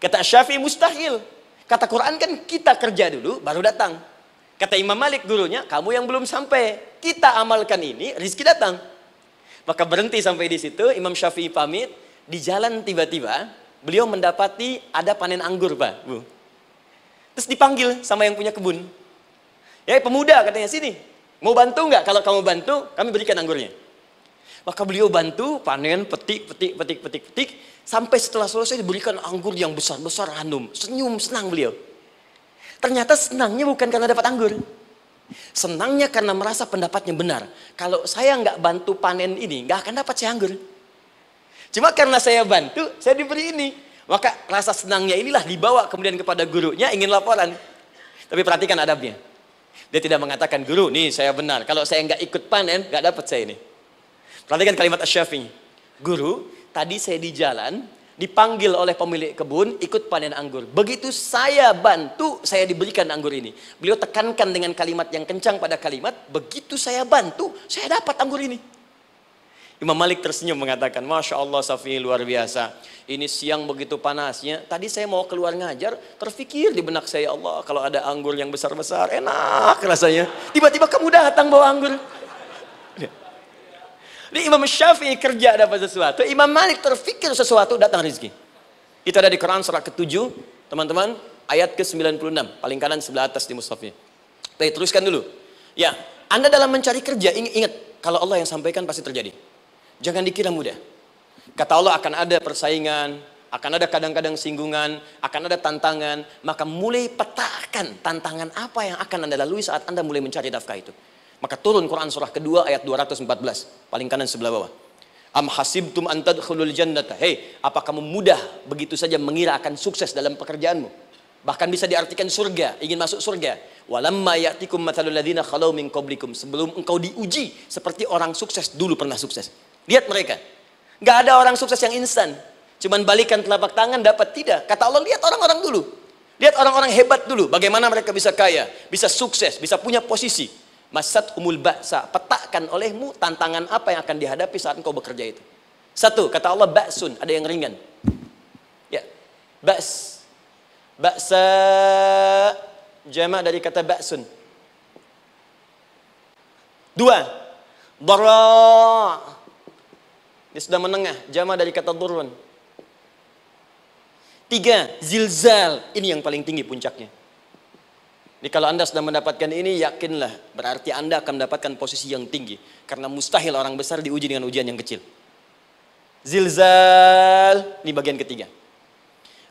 Kata Syafi'i mustahil. Kata Quran kan kita kerja dulu baru datang. Kata Imam Malik gurunya, kamu yang belum sampai. Kita amalkan ini, rizki datang. Maka berhenti sampai di situ, Imam Syafi'i pamit. Di jalan tiba-tiba, beliau mendapati ada panen anggur, Pak. Bu. Terus dipanggil sama yang punya kebun. Ya pemuda katanya, sini. Mau bantu nggak? Kalau kamu bantu, kami berikan anggurnya. Maka beliau bantu panen, petik, petik, petik, petik, petik. Sampai setelah selesai diberikan anggur yang besar-besar hanum. Senyum, senang beliau. Ternyata senangnya bukan karena dapat anggur. Senangnya karena merasa pendapatnya benar. Kalau saya nggak bantu panen ini, nggak akan dapat saya anggur. Cuma karena saya bantu, saya diberi ini. Maka rasa senangnya inilah dibawa kemudian kepada gurunya ingin laporan. Tapi perhatikan adabnya. Dia tidak mengatakan guru, nih saya benar. Kalau saya nggak ikut panen, nggak dapat saya ini. Perhatikan kalimat ini. Guru, tadi saya di jalan, dipanggil oleh pemilik kebun ikut panen anggur. Begitu saya bantu, saya diberikan anggur ini. Beliau tekankan dengan kalimat yang kencang pada kalimat, begitu saya bantu, saya dapat anggur ini. Imam Malik tersenyum mengatakan, Masya Allah Safi luar biasa. Ini siang begitu panasnya, tadi saya mau keluar ngajar, terfikir di benak saya, Allah kalau ada anggur yang besar-besar, enak rasanya. Tiba-tiba kamu datang bawa anggur. Di Imam Syafi'i kerja dapat sesuatu, Imam Malik terfikir sesuatu datang rezeki. Itu ada di Quran surah ke-7, teman-teman, ayat ke-96, paling kanan sebelah atas di mushafnya. Tapi teruskan dulu. Ya, Anda dalam mencari kerja ingat kalau Allah yang sampaikan pasti terjadi. Jangan dikira mudah. Kata Allah akan ada persaingan, akan ada kadang-kadang singgungan, akan ada tantangan, maka mulai petakan tantangan apa yang akan Anda lalui saat Anda mulai mencari nafkah itu. Maka turun Quran surah kedua ayat 214, paling kanan sebelah bawah. Am hasibtum khulul jannata. Hei, apa kamu mudah begitu saja mengira akan sukses dalam pekerjaanmu? Bahkan bisa diartikan surga, ingin masuk surga. Walamma ya'tikum mathalul ladzina khalau min qablikum. Sebelum engkau diuji seperti orang sukses dulu pernah sukses. Lihat mereka. Gak ada orang sukses yang instan. Cuman balikan telapak tangan dapat tidak. Kata Allah, lihat orang-orang dulu. Lihat orang-orang hebat dulu, bagaimana mereka bisa kaya, bisa sukses, bisa punya posisi. Masat umul ba'sa. Petakan olehmu tantangan apa yang akan dihadapi saat engkau bekerja itu. Satu, kata Allah ba'sun. Ada yang ringan. Ya. Ba's. Ba'sa. jama dari kata ba'sun. Dua. Dara. Ini sudah menengah. jama dari kata durun. Tiga. Zilzal. Ini yang paling tinggi puncaknya. Ini kalau Anda sudah mendapatkan ini, yakinlah. Berarti Anda akan mendapatkan posisi yang tinggi. Karena mustahil orang besar diuji dengan ujian yang kecil. Zilzal, ini bagian ketiga.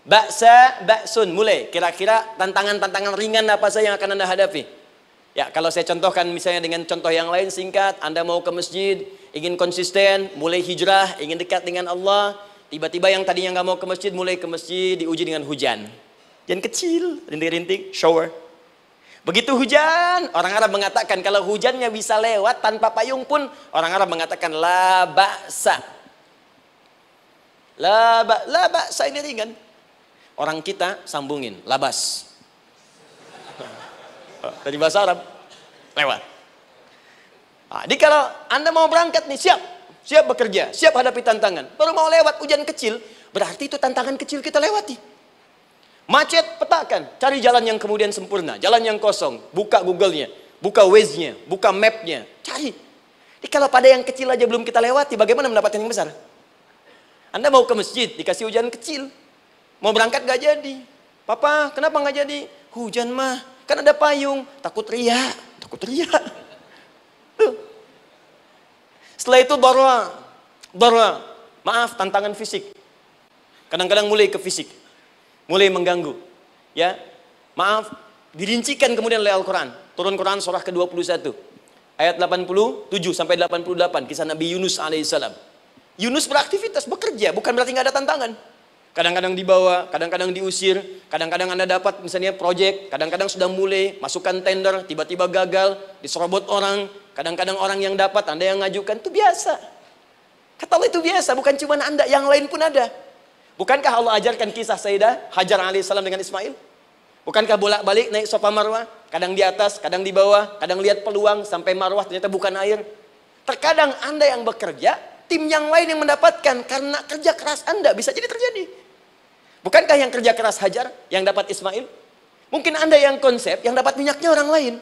Baksa, baksun, mulai. Kira-kira tantangan-tantangan ringan apa saja yang akan Anda hadapi? Ya, kalau saya contohkan misalnya dengan contoh yang lain singkat, Anda mau ke masjid, ingin konsisten, mulai hijrah, ingin dekat dengan Allah, tiba-tiba yang tadinya nggak mau ke masjid, mulai ke masjid, diuji dengan hujan. yang kecil, rintik-rintik, shower. Begitu hujan, orang Arab mengatakan kalau hujannya bisa lewat tanpa payung pun orang Arab mengatakan la ba'sa. La ba, ini ringan. Orang kita sambungin labas. [LAUGHS] Dari bahasa Arab lewat. Nah, jadi kalau Anda mau berangkat nih siap, siap bekerja, siap hadapi tantangan. Baru mau lewat hujan kecil, berarti itu tantangan kecil kita lewati. Macet, petakan. Cari jalan yang kemudian sempurna. Jalan yang kosong. Buka Google-nya. Buka Waze-nya. Buka map-nya. Cari. Jadi kalau pada yang kecil aja belum kita lewati, bagaimana mendapatkan yang besar? Anda mau ke masjid, dikasih hujan kecil. Mau berangkat gak jadi. Papa, kenapa gak jadi? Hujan mah. Kan ada payung. Takut riak. Takut riak. Tuh. Setelah itu darwa. Darwa. Maaf, tantangan fisik. Kadang-kadang mulai ke fisik mulai mengganggu. Ya, maaf, dirincikan kemudian oleh Al-Quran. Turun Quran surah ke-21, ayat 87 sampai 88, kisah Nabi Yunus alaihissalam. Yunus beraktivitas, bekerja, bukan berarti nggak ada tantangan. Kadang-kadang dibawa, kadang-kadang diusir, kadang-kadang Anda dapat misalnya proyek, kadang-kadang sudah mulai, masukkan tender, tiba-tiba gagal, diserobot orang, kadang-kadang orang yang dapat, Anda yang ngajukan, itu biasa. Kata Allah itu biasa, bukan cuma Anda, yang lain pun ada. Bukankah Allah ajarkan kisah Sayyidah Hajar alaihissalam dengan Ismail? Bukankah bolak-balik naik sofa marwah? Kadang di atas, kadang di bawah, kadang lihat peluang sampai marwah ternyata bukan air. Terkadang Anda yang bekerja, tim yang lain yang mendapatkan karena kerja keras Anda bisa jadi terjadi. Bukankah yang kerja keras Hajar yang dapat Ismail? Mungkin Anda yang konsep yang dapat minyaknya orang lain.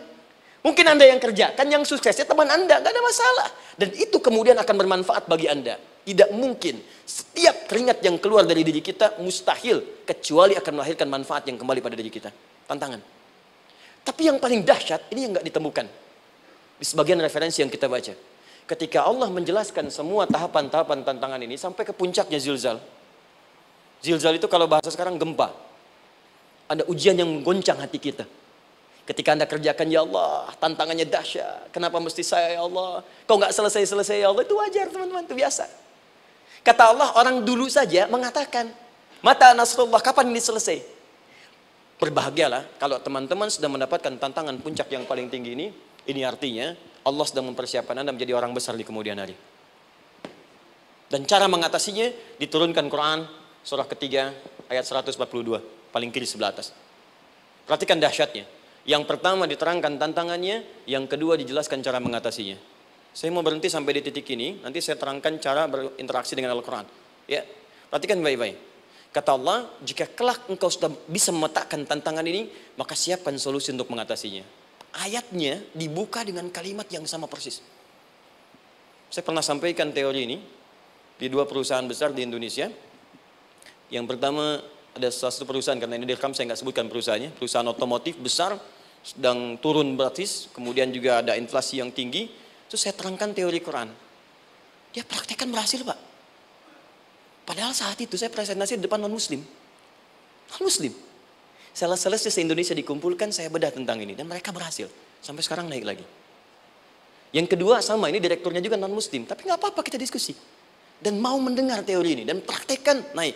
Mungkin Anda yang kerja, kan yang suksesnya teman Anda, gak ada masalah. Dan itu kemudian akan bermanfaat bagi Anda. Tidak mungkin. Setiap keringat yang keluar dari diri kita mustahil. Kecuali akan melahirkan manfaat yang kembali pada diri kita. Tantangan. Tapi yang paling dahsyat, ini yang nggak ditemukan. Di sebagian referensi yang kita baca. Ketika Allah menjelaskan semua tahapan-tahapan tantangan ini sampai ke puncaknya zilzal. Zilzal itu kalau bahasa sekarang gempa. Ada ujian yang menggoncang hati kita. Ketika anda kerjakan, ya Allah, tantangannya dahsyat. Kenapa mesti saya, ya Allah? Kau nggak selesai-selesai, ya Allah? Itu wajar, teman-teman. Itu biasa. Kata Allah, orang dulu saja mengatakan, Mata Nasrullah, kapan ini selesai? Berbahagialah kalau teman-teman sudah mendapatkan tantangan puncak yang paling tinggi ini. Ini artinya Allah sedang mempersiapkan Anda menjadi orang besar di kemudian hari. Dan cara mengatasinya diturunkan Quran surah ketiga ayat 142 paling kiri sebelah atas. Perhatikan dahsyatnya. Yang pertama diterangkan tantangannya, yang kedua dijelaskan cara mengatasinya. Saya mau berhenti sampai di titik ini, nanti saya terangkan cara berinteraksi dengan Al-Quran. Ya, perhatikan baik-baik. Kata Allah, jika kelak engkau sudah bisa memetakan tantangan ini, maka siapkan solusi untuk mengatasinya. Ayatnya dibuka dengan kalimat yang sama persis. Saya pernah sampaikan teori ini di dua perusahaan besar di Indonesia. Yang pertama ada salah satu perusahaan, karena ini direkam saya nggak sebutkan perusahaannya. Perusahaan otomotif besar sedang turun berarti, kemudian juga ada inflasi yang tinggi. Terus saya terangkan teori Quran. Dia praktekkan berhasil pak. Padahal saat itu saya presentasi di depan non-muslim. Non-muslim. Selesai-selesai se-Indonesia dikumpulkan, saya bedah tentang ini. Dan mereka berhasil. Sampai sekarang naik lagi. Yang kedua sama, ini direkturnya juga non-muslim. Tapi nggak apa-apa kita diskusi. Dan mau mendengar teori ini. Dan praktekkan naik.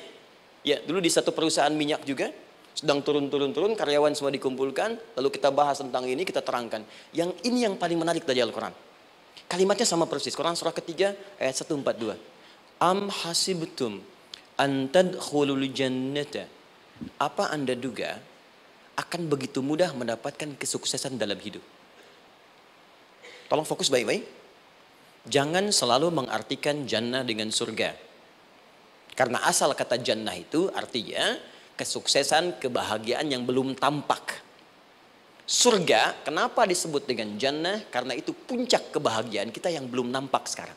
Ya, dulu di satu perusahaan minyak juga, sedang turun-turun-turun, karyawan semua dikumpulkan, lalu kita bahas tentang ini, kita terangkan. Yang ini yang paling menarik dari Al-Quran. Kalimatnya sama persis. Quran surah ketiga ayat 142. Am hasibtum antad khulul jannata. Apa anda duga akan begitu mudah mendapatkan kesuksesan dalam hidup? Tolong fokus baik-baik. Jangan selalu mengartikan jannah dengan surga. Karena asal kata jannah itu artinya kesuksesan, kebahagiaan yang belum tampak. Surga, kenapa disebut dengan jannah? Karena itu puncak kebahagiaan kita yang belum nampak sekarang.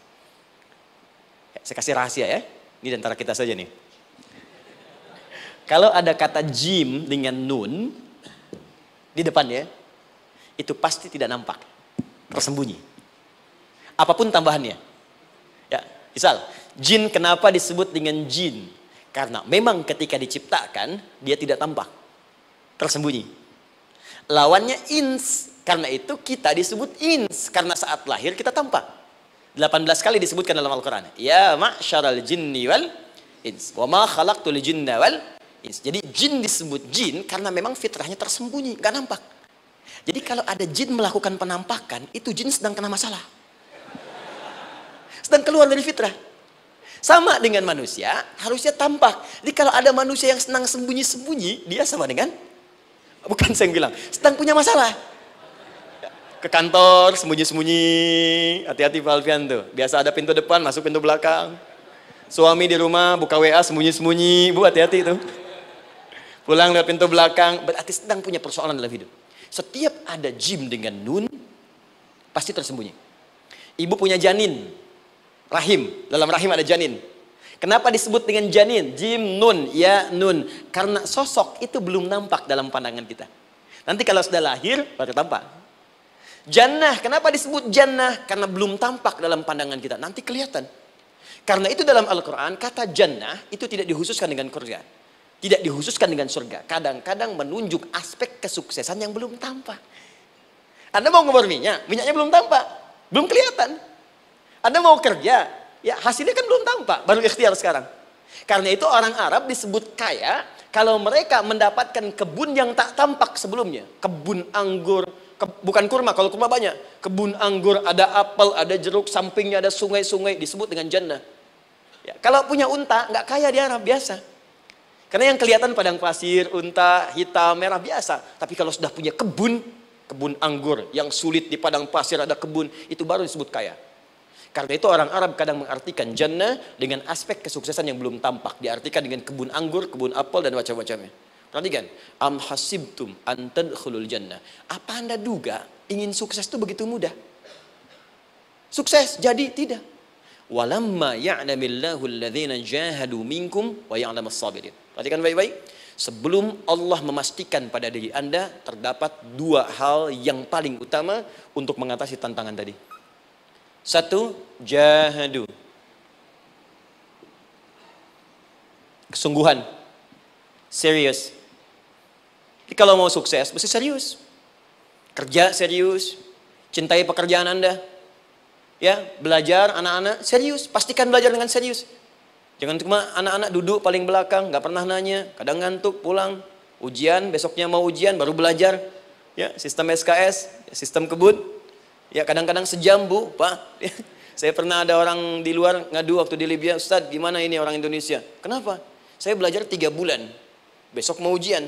Ya, saya kasih rahasia ya. Ini antara kita saja nih. Kalau ada kata jim dengan nun di depan ya, itu pasti tidak nampak, tersembunyi. Apapun tambahannya. Ya, misal, jin kenapa disebut dengan jin? Karena memang ketika diciptakan, dia tidak tampak, tersembunyi lawannya ins. Karena itu kita disebut ins karena saat lahir kita tampak. 18 kali disebutkan dalam Al-Qur'an. Ya ma'asyaral jinni wal ins. Wa ma khalaqtul jinna wal ins. Jadi jin disebut jin karena memang fitrahnya tersembunyi, Gak nampak. Jadi kalau ada jin melakukan penampakan, itu jin sedang kena masalah. Sedang keluar dari fitrah. Sama dengan manusia, harusnya tampak. Jadi kalau ada manusia yang senang sembunyi-sembunyi, dia sama dengan Bukan saya yang bilang, sedang punya masalah. Ke kantor, sembunyi-sembunyi. Hati-hati Pak Alfian tuh. Biasa ada pintu depan, masuk pintu belakang. Suami di rumah, buka WA, sembunyi-sembunyi. Bu, hati-hati tuh. Pulang lewat pintu belakang, berarti sedang punya persoalan dalam hidup. Setiap ada jim dengan nun, pasti tersembunyi. Ibu punya janin, rahim. Dalam rahim ada janin Kenapa disebut dengan janin? Jim nun, ya nun. Karena sosok itu belum nampak dalam pandangan kita. Nanti kalau sudah lahir baru tampak. Jannah, kenapa disebut jannah? Karena belum tampak dalam pandangan kita. Nanti kelihatan. Karena itu dalam Al-Quran, kata jannah itu tidak dihususkan dengan kurga. Tidak dihususkan dengan surga. Kadang-kadang menunjuk aspek kesuksesan yang belum tampak. Anda mau ngebor minyak, minyaknya belum tampak. Belum kelihatan. Anda mau kerja, Ya hasilnya kan belum tampak, baru ikhtiar sekarang. Karena itu orang Arab disebut kaya kalau mereka mendapatkan kebun yang tak tampak sebelumnya. Kebun anggur, ke, bukan kurma, kalau kurma banyak. Kebun anggur, ada apel, ada jeruk, sampingnya ada sungai-sungai, disebut dengan jannah. Ya, kalau punya unta, nggak kaya di Arab, biasa. Karena yang kelihatan padang pasir, unta, hitam, merah, biasa. Tapi kalau sudah punya kebun, kebun anggur yang sulit di padang pasir ada kebun, itu baru disebut kaya. Karena itu orang Arab kadang mengartikan jannah dengan aspek kesuksesan yang belum tampak. Diartikan dengan kebun anggur, kebun apel, dan macam-macamnya. Perhatikan. Am hasibtum khulul jannah. Apa anda duga ingin sukses itu begitu mudah? Sukses jadi tidak. Walamma ya'lamillahu alladhina jahadu minkum wa ya'lamas sabirin. Perhatikan baik-baik. Sebelum Allah memastikan pada diri Anda terdapat dua hal yang paling utama untuk mengatasi tantangan tadi. Satu, jahadu. Kesungguhan. Serius. Jadi kalau mau sukses, mesti serius. Kerja serius. Cintai pekerjaan Anda. Ya, belajar anak-anak serius. Pastikan belajar dengan serius. Jangan cuma anak-anak duduk paling belakang, nggak pernah nanya, kadang ngantuk, pulang, ujian, besoknya mau ujian, baru belajar. Ya, sistem SKS, sistem kebut. Ya kadang-kadang sejam bu, pak. Ya, saya pernah ada orang di luar ngadu waktu di Libya, Ustaz gimana ini orang Indonesia? Kenapa? Saya belajar tiga bulan, besok mau ujian.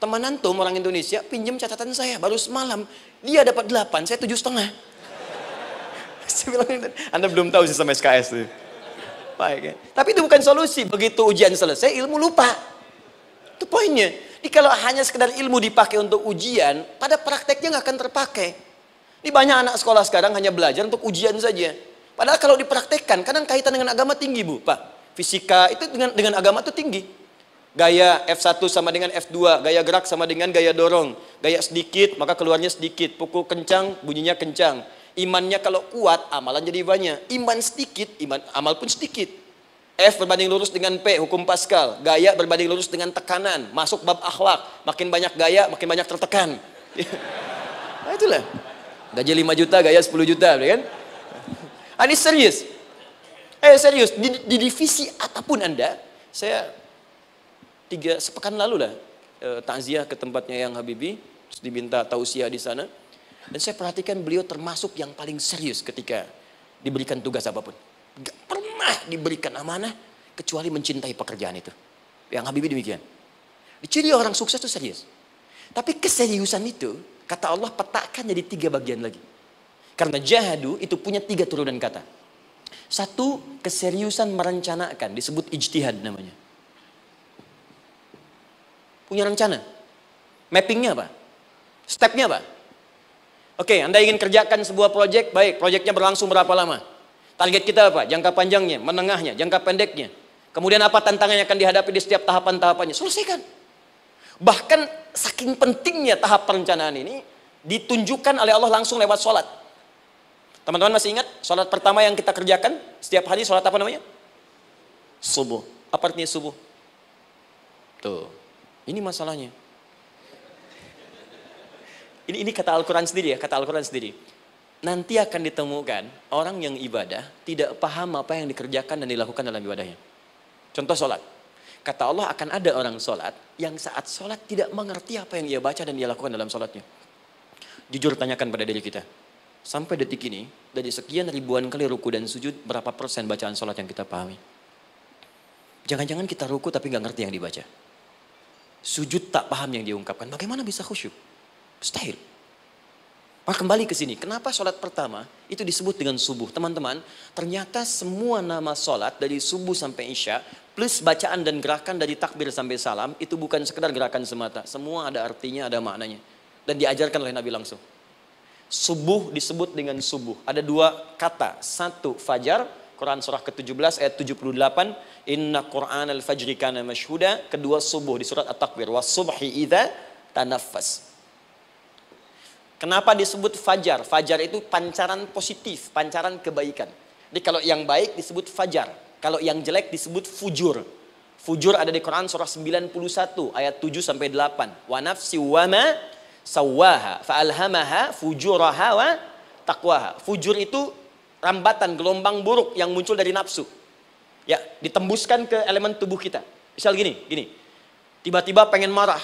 Teman antum orang Indonesia pinjam catatan saya baru semalam. Dia dapat delapan, saya tujuh setengah. [LAUGHS] saya bilang, Anda belum tahu sistem SKS Pak. Baik, ya. Tapi itu bukan solusi. Begitu ujian selesai, ilmu lupa. Itu poinnya. Jadi kalau hanya sekedar ilmu dipakai untuk ujian, pada prakteknya nggak akan terpakai. Ini banyak anak sekolah sekarang hanya belajar untuk ujian saja. Padahal kalau dipraktekkan, kadang kaitan dengan agama tinggi, Bu, Pak. Fisika itu dengan dengan agama itu tinggi. Gaya F1 sama dengan F2, gaya gerak sama dengan gaya dorong. Gaya sedikit, maka keluarnya sedikit. Pukul kencang, bunyinya kencang. Imannya kalau kuat, amalan jadi banyak. Iman sedikit, iman amal pun sedikit. F berbanding lurus dengan P, hukum Pascal. Gaya berbanding lurus dengan tekanan. Masuk bab akhlak. Makin banyak gaya, makin banyak tertekan. [LAUGHS] nah, itulah. Gaji 5 juta, gaya 10 juta, ya kan? Ah, ini serius. Eh serius, di, di divisi apapun Anda, saya tiga sepekan lalu lah e, takziah ke tempatnya yang Habibi, terus diminta tausiah di sana. Dan saya perhatikan beliau termasuk yang paling serius ketika diberikan tugas apapun. Gak pernah diberikan amanah kecuali mencintai pekerjaan itu. Yang Habibi demikian. Ciri orang sukses itu serius. Tapi keseriusan itu Kata Allah petakan jadi tiga bagian lagi. Karena jahadu itu punya tiga turunan kata. Satu, keseriusan merencanakan. Disebut ijtihad namanya. Punya rencana. Mappingnya apa? Stepnya apa? Oke, Anda ingin kerjakan sebuah proyek, baik. Proyeknya berlangsung berapa lama? Target kita apa? Jangka panjangnya, menengahnya, jangka pendeknya. Kemudian apa tantangan yang akan dihadapi di setiap tahapan-tahapannya? Selesaikan. Bahkan saking pentingnya tahap perencanaan ini ditunjukkan oleh Allah langsung lewat sholat. Teman-teman masih ingat sholat pertama yang kita kerjakan setiap hari sholat apa namanya? Subuh. Apa artinya subuh? Tuh, ini masalahnya. Ini, ini kata Al-Quran sendiri ya, kata Al-Quran sendiri. Nanti akan ditemukan orang yang ibadah tidak paham apa yang dikerjakan dan dilakukan dalam ibadahnya. Contoh sholat. Kata Allah akan ada orang sholat yang saat sholat tidak mengerti apa yang ia baca dan ia lakukan dalam sholatnya. Jujur tanyakan pada diri kita. Sampai detik ini, dari sekian ribuan kali ruku dan sujud, berapa persen bacaan sholat yang kita pahami? Jangan-jangan kita ruku tapi nggak ngerti yang dibaca. Sujud tak paham yang diungkapkan. Bagaimana bisa khusyuk? Mustahil. Pak kembali ke sini, kenapa sholat pertama itu disebut dengan subuh? Teman-teman, ternyata semua nama sholat dari subuh sampai isya, plus bacaan dan gerakan dari takbir sampai salam, itu bukan sekedar gerakan semata. Semua ada artinya, ada maknanya. Dan diajarkan oleh Nabi langsung. Subuh disebut dengan subuh. Ada dua kata. Satu, fajar. Quran surah ke-17 ayat 78. Inna Quran al-fajri kana mashhuda. Kedua, subuh di surat At-Takbir. Was subhi idha tanafas. Kenapa disebut fajar? Fajar itu pancaran positif, pancaran kebaikan. Jadi kalau yang baik disebut fajar, kalau yang jelek disebut fujur. Fujur ada di Quran surah 91 ayat 7 sampai 8. Wa nafsi wa ma sawaha fa'alhamaha fujuraha wa taqwaha. Fujur itu rambatan gelombang buruk yang muncul dari nafsu. Ya, ditembuskan ke elemen tubuh kita. Misal gini, gini. Tiba-tiba pengen marah,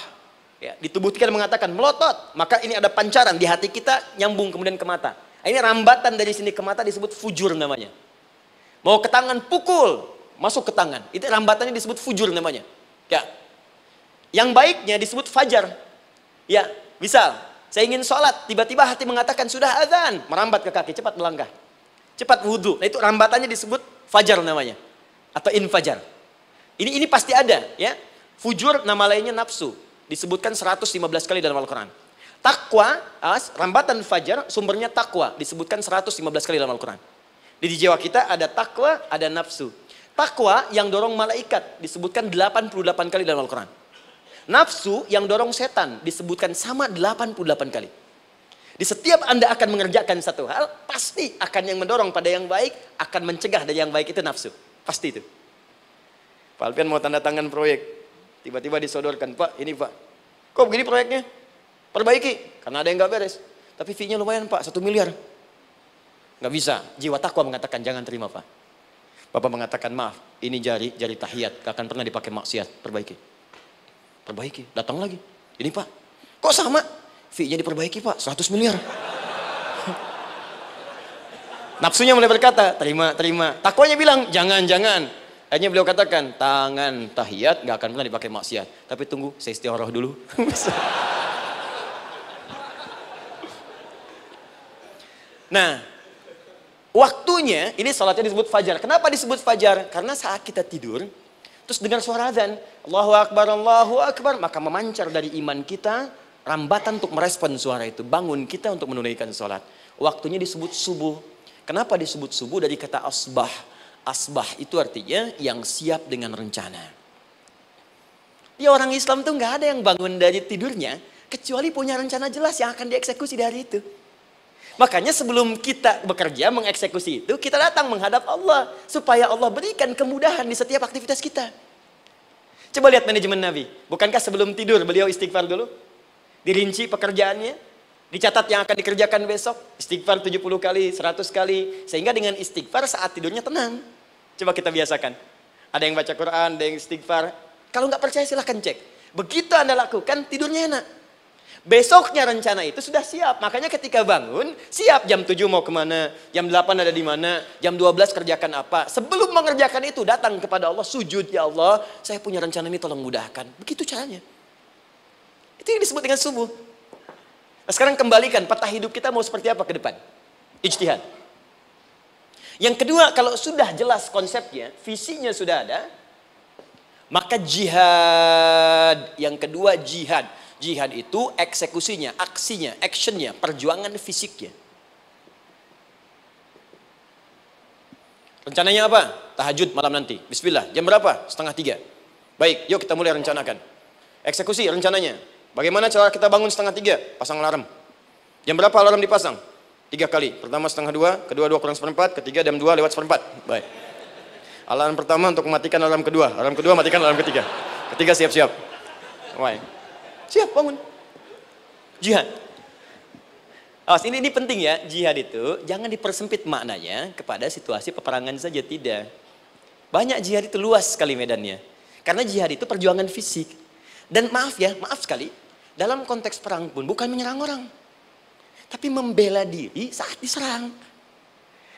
Ya, di tubuh kita mengatakan melotot, maka ini ada pancaran di hati kita nyambung kemudian ke mata. Nah, ini rambatan dari sini ke mata disebut fujur namanya. Mau ke tangan pukul, masuk ke tangan. Itu rambatannya disebut fujur namanya. Ya. Yang baiknya disebut fajar. Ya, misal saya ingin sholat, tiba-tiba hati mengatakan sudah azan, merambat ke kaki, cepat melangkah. Cepat wudhu. Nah itu rambatannya disebut fajar namanya. Atau infajar. Ini ini pasti ada ya. Fujur nama lainnya nafsu. Disebutkan 115 kali dalam Al-Quran. Takwa, rambatan fajar, sumbernya takwa. Disebutkan 115 kali dalam Al-Quran. Di jiwa kita ada takwa, ada nafsu. Takwa yang dorong malaikat disebutkan 88 kali dalam Al-Quran. Nafsu yang dorong setan disebutkan sama 88 kali. Di setiap Anda akan mengerjakan satu hal, pasti akan yang mendorong pada yang baik, akan mencegah dari yang baik itu nafsu. Pasti itu. Pak Alpian mau tanda tangan proyek. Tiba-tiba disodorkan, Pak, ini Pak. Kok begini proyeknya? Perbaiki, karena ada yang gak beres. Tapi fee-nya lumayan Pak, satu miliar. Gak bisa, jiwa takwa mengatakan jangan terima Pak. Bapak mengatakan maaf, ini jari, jari tahiyat, gak akan pernah dipakai maksiat, perbaiki. Perbaiki, datang lagi. Ini Pak, kok sama? Fee-nya diperbaiki Pak, 100 miliar. [LAUGHS] Nafsunya mulai berkata, terima, terima. Takwanya bilang, jangan, jangan. Hanya beliau katakan, tangan tahiyat gak akan pernah dipakai maksiat. Tapi tunggu, saya istiarah dulu. [LAUGHS] nah, waktunya, ini salatnya disebut fajar. Kenapa disebut fajar? Karena saat kita tidur, terus dengar suara azan. Allahu Akbar, Allahu Akbar. Maka memancar dari iman kita, rambatan untuk merespon suara itu. Bangun kita untuk menunaikan salat. Waktunya disebut subuh. Kenapa disebut subuh dari kata asbah? Asbah itu artinya yang siap dengan rencana. Ya orang Islam tuh nggak ada yang bangun dari tidurnya kecuali punya rencana jelas yang akan dieksekusi dari itu. Makanya sebelum kita bekerja mengeksekusi itu kita datang menghadap Allah supaya Allah berikan kemudahan di setiap aktivitas kita. Coba lihat manajemen Nabi. Bukankah sebelum tidur beliau istighfar dulu? Dirinci pekerjaannya, dicatat yang akan dikerjakan besok, istighfar 70 kali, 100 kali, sehingga dengan istighfar saat tidurnya tenang. Coba kita biasakan. Ada yang baca Quran, ada yang istighfar. Kalau nggak percaya silahkan cek. Begitu Anda lakukan, tidurnya enak. Besoknya rencana itu sudah siap. Makanya ketika bangun, siap jam 7 mau kemana, jam 8 ada di mana, jam 12 kerjakan apa. Sebelum mengerjakan itu, datang kepada Allah, sujud, ya Allah, saya punya rencana ini tolong mudahkan. Begitu caranya. Itu yang disebut dengan subuh. Nah, sekarang kembalikan peta hidup kita mau seperti apa ke depan. Ijtihad. Yang kedua, kalau sudah jelas konsepnya, visinya sudah ada, maka jihad. Yang kedua jihad. Jihad itu eksekusinya, aksinya, actionnya, perjuangan fisiknya. Rencananya apa? Tahajud malam nanti. Bismillah. Jam berapa? Setengah tiga. Baik, yuk kita mulai rencanakan. Eksekusi rencananya. Bagaimana cara kita bangun setengah tiga? Pasang alarm. Jam berapa alarm dipasang? Tiga kali. Pertama setengah dua, kedua dua kurang seperempat, ketiga jam dua lewat seperempat. Baik. Alarm pertama untuk mematikan alarm kedua. Alarm kedua matikan alarm ketiga. Ketiga siap-siap. Baik. Siap bangun. Jihad. Awas, ini, ini penting ya, jihad itu jangan dipersempit maknanya kepada situasi peperangan saja, tidak. Banyak jihad itu luas sekali medannya. Karena jihad itu perjuangan fisik. Dan maaf ya, maaf sekali, dalam konteks perang pun bukan menyerang orang. Tapi membela diri saat diserang.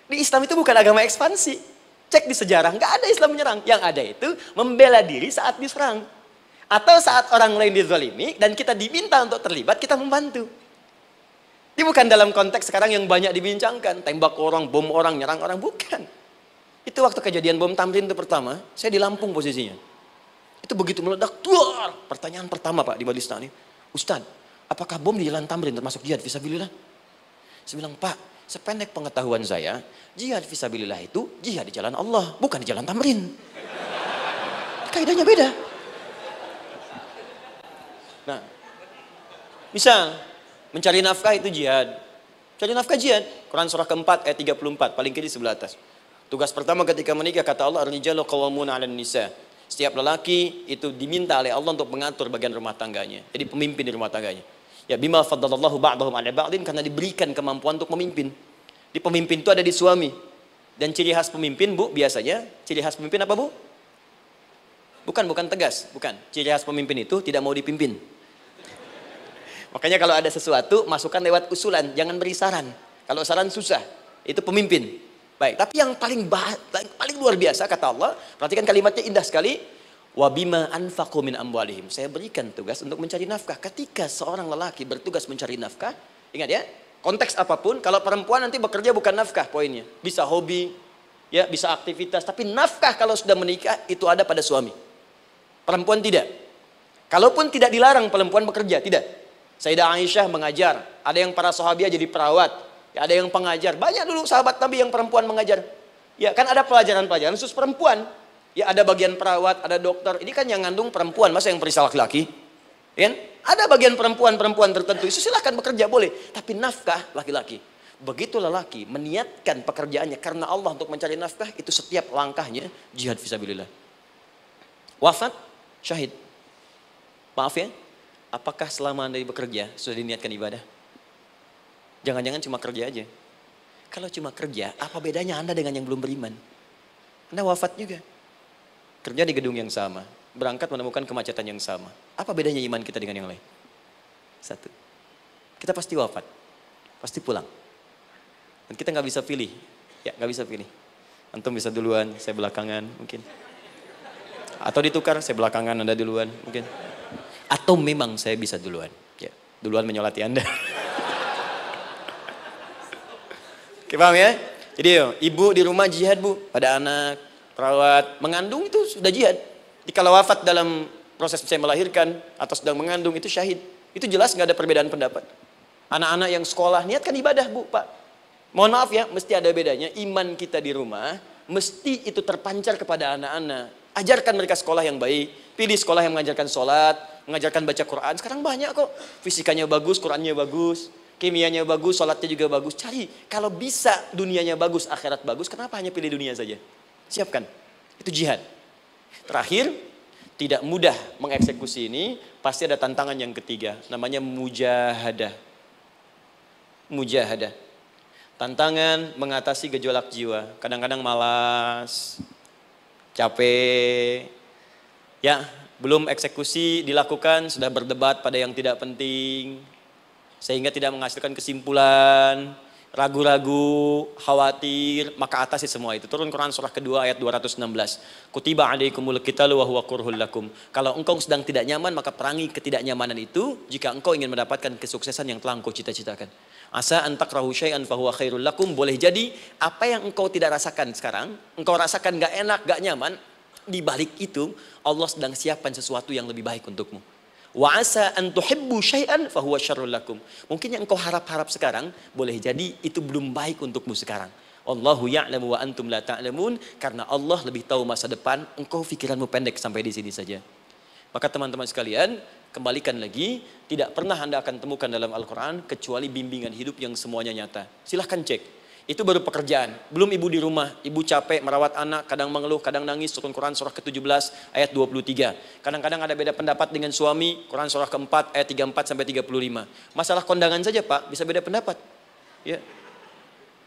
Di Islam itu bukan agama ekspansi. Cek di sejarah, nggak ada Islam menyerang. Yang ada itu membela diri saat diserang. Atau saat orang lain dizalimi dan kita diminta untuk terlibat, kita membantu. Ini bukan dalam konteks sekarang yang banyak dibincangkan. Tembak orang, bom orang, nyerang orang. Bukan. Itu waktu kejadian bom Tamrin itu pertama, saya di Lampung posisinya. Itu begitu meledak, tuar. Pertanyaan pertama Pak di Badistan ini, Ustadz, apakah bom di jalan Tamrin termasuk jihad visabilillah? Saya bilang, Pak, sependek pengetahuan saya, jihad visabilillah itu jihad di jalan Allah, bukan di jalan Tamrin. Kaidahnya beda. Nah, misal mencari nafkah itu jihad. Cari nafkah jihad. Quran surah keempat ayat 34, paling kiri sebelah atas. Tugas pertama ketika menikah kata Allah ar-rijalu qawwamuna 'alan nisa. Setiap lelaki itu diminta oleh Allah untuk mengatur bagian rumah tangganya. Jadi pemimpin di rumah tangganya. Ya bima faddalallahu ba'dahum ala ba'din karena diberikan kemampuan untuk memimpin. Di pemimpin itu ada di suami. Dan ciri khas pemimpin, Bu, biasanya ciri khas pemimpin apa, Bu? Bukan, bukan tegas, bukan. Ciri khas pemimpin itu tidak mau dipimpin. Makanya kalau ada sesuatu, masukkan lewat usulan, jangan beri saran. Kalau saran susah, itu pemimpin. Baik, tapi yang paling bah, paling luar biasa kata Allah, perhatikan kalimatnya indah sekali wabima anfaqu min amwalihim. Saya berikan tugas untuk mencari nafkah. Ketika seorang lelaki bertugas mencari nafkah, ingat ya, konteks apapun, kalau perempuan nanti bekerja bukan nafkah poinnya. Bisa hobi, ya bisa aktivitas, tapi nafkah kalau sudah menikah itu ada pada suami. Perempuan tidak. Kalaupun tidak dilarang perempuan bekerja, tidak. Sayyidah Aisyah mengajar, ada yang para sahabiah jadi perawat, ya ada yang pengajar. Banyak dulu sahabat Nabi yang perempuan mengajar. Ya kan ada pelajaran-pelajaran khusus perempuan. Ya ada bagian perawat, ada dokter. Ini kan yang ngandung perempuan, masa yang periksa laki-laki? Ya, kan? ada bagian perempuan-perempuan tertentu, itu silahkan bekerja boleh. Tapi nafkah laki-laki. Begitu lelaki meniatkan pekerjaannya karena Allah untuk mencari nafkah, itu setiap langkahnya jihad visabilillah. Wafat, syahid. Maaf ya, apakah selama Anda bekerja sudah diniatkan ibadah? Jangan-jangan cuma kerja aja. Kalau cuma kerja, apa bedanya Anda dengan yang belum beriman? Anda wafat juga kerja di gedung yang sama, berangkat menemukan kemacetan yang sama. Apa bedanya iman kita dengan yang lain? Satu, kita pasti wafat, pasti pulang. Dan kita nggak bisa pilih, ya nggak bisa pilih. Antum bisa duluan, saya belakangan mungkin. Atau ditukar, saya belakangan, Anda duluan mungkin. Atau memang saya bisa duluan. Ya, duluan menyolati Anda. [LAUGHS] Oke, paham ya? Jadi yuk, ibu di rumah jihad bu, pada anak, perawat mengandung itu sudah jihad. kalau wafat dalam proses saya melahirkan atau sedang mengandung itu syahid. Itu jelas nggak ada perbedaan pendapat. Anak-anak yang sekolah niatkan ibadah bu pak. Mohon maaf ya, mesti ada bedanya. Iman kita di rumah, mesti itu terpancar kepada anak-anak. Ajarkan mereka sekolah yang baik. Pilih sekolah yang mengajarkan sholat, mengajarkan baca Quran. Sekarang banyak kok. Fisikanya bagus, Qurannya bagus kimianya bagus, sholatnya juga bagus. Cari, kalau bisa dunianya bagus, akhirat bagus, kenapa hanya pilih dunia saja? Siapkan. Itu jihad. Terakhir, tidak mudah mengeksekusi ini, pasti ada tantangan yang ketiga, namanya mujahadah. Mujahadah. Tantangan mengatasi gejolak jiwa. Kadang-kadang malas, capek, ya belum eksekusi dilakukan, sudah berdebat pada yang tidak penting, sehingga tidak menghasilkan kesimpulan, ragu-ragu, khawatir, maka atasi semua itu. Turun Quran surah kedua ayat 216. Kutiba alaikumul kita wa huwa kurhul lakum. Kalau engkau sedang tidak nyaman, maka perangi ketidaknyamanan itu jika engkau ingin mendapatkan kesuksesan yang telah engkau cita-citakan. Asa rahu syai'an fahuwa khairul lakum. Boleh jadi apa yang engkau tidak rasakan sekarang, engkau rasakan gak enak, gak nyaman, di balik itu Allah sedang siapkan sesuatu yang lebih baik untukmu. Wa asa an tuhibbu syai'an fahuwa syarrul lakum. Mungkin yang engkau harap-harap sekarang boleh jadi itu belum baik untukmu sekarang. Allahu ya'lamu wa antum la ta'lamun karena Allah lebih tahu masa depan, engkau pikiranmu pendek sampai di sini saja. Maka teman-teman sekalian, kembalikan lagi, tidak pernah Anda akan temukan dalam Al-Qur'an kecuali bimbingan hidup yang semuanya nyata. Silahkan cek itu baru pekerjaan. Belum ibu di rumah, ibu capek merawat anak, kadang mengeluh, kadang nangis. Turun Quran surah ke-17 ayat 23. Kadang-kadang ada beda pendapat dengan suami, Quran surah ke-4 ayat 34 sampai 35. Masalah kondangan saja, Pak, bisa beda pendapat. Ya.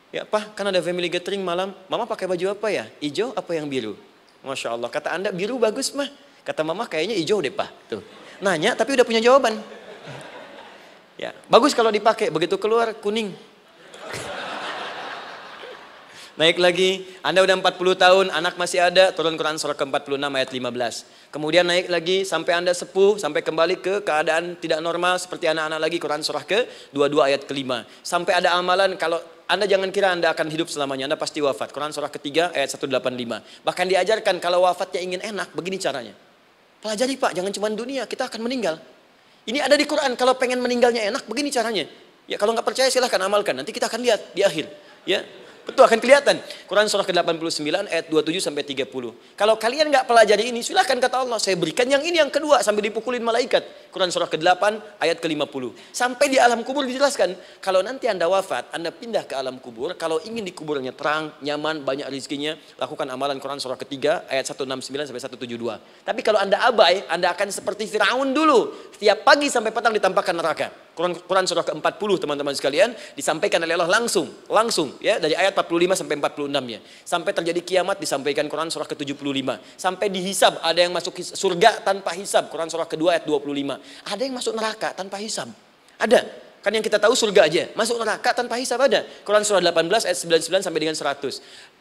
Ya, Pak, kan ada family gathering malam. Mama pakai baju apa ya? Hijau apa yang biru? Masya Allah. Kata Anda biru bagus, mah. Kata Mama kayaknya hijau deh, Pak. Tuh. Nanya tapi udah punya jawaban. Ya, bagus kalau dipakai. Begitu keluar kuning, Naik lagi, Anda udah 40 tahun, anak masih ada, turun Quran surah ke-46 ayat 15. Kemudian naik lagi sampai Anda sepuh, sampai kembali ke keadaan tidak normal seperti anak-anak lagi Quran surah ke-22 ayat ke-5. Sampai ada amalan kalau anda jangan kira Anda akan hidup selamanya, Anda pasti wafat. Quran surah ketiga ayat 185. Bahkan diajarkan kalau wafatnya ingin enak, begini caranya. Pelajari Pak, jangan cuma dunia, kita akan meninggal. Ini ada di Quran, kalau pengen meninggalnya enak, begini caranya. Ya kalau nggak percaya silahkan amalkan, nanti kita akan lihat di akhir. Ya, Betul akan kelihatan. Quran surah ke-89 ayat 27 sampai 30. Kalau kalian nggak pelajari ini, silahkan kata Allah, saya berikan yang ini yang kedua sambil dipukulin malaikat. Quran surah ke-8 ayat ke-50. Sampai di alam kubur dijelaskan, kalau nanti Anda wafat, Anda pindah ke alam kubur, kalau ingin di kuburnya terang, nyaman, banyak rezekinya, lakukan amalan Quran surah ketiga ayat 169 sampai 172. Tapi kalau Anda abai, Anda akan seperti Firaun dulu. setiap pagi sampai petang ditampakkan neraka. Quran, Quran surah ke-40 teman-teman sekalian disampaikan oleh Allah langsung, langsung ya dari ayat 45 sampai 46 ya. Sampai terjadi kiamat disampaikan Quran surah ke-75. Sampai dihisab ada yang masuk surga tanpa hisab Quran surah ke-2 ayat 25. Ada yang masuk neraka tanpa hisab. Ada. Kan yang kita tahu surga aja. Masuk neraka tanpa hisab ada. Quran surah 18 ayat 99 sampai dengan 100.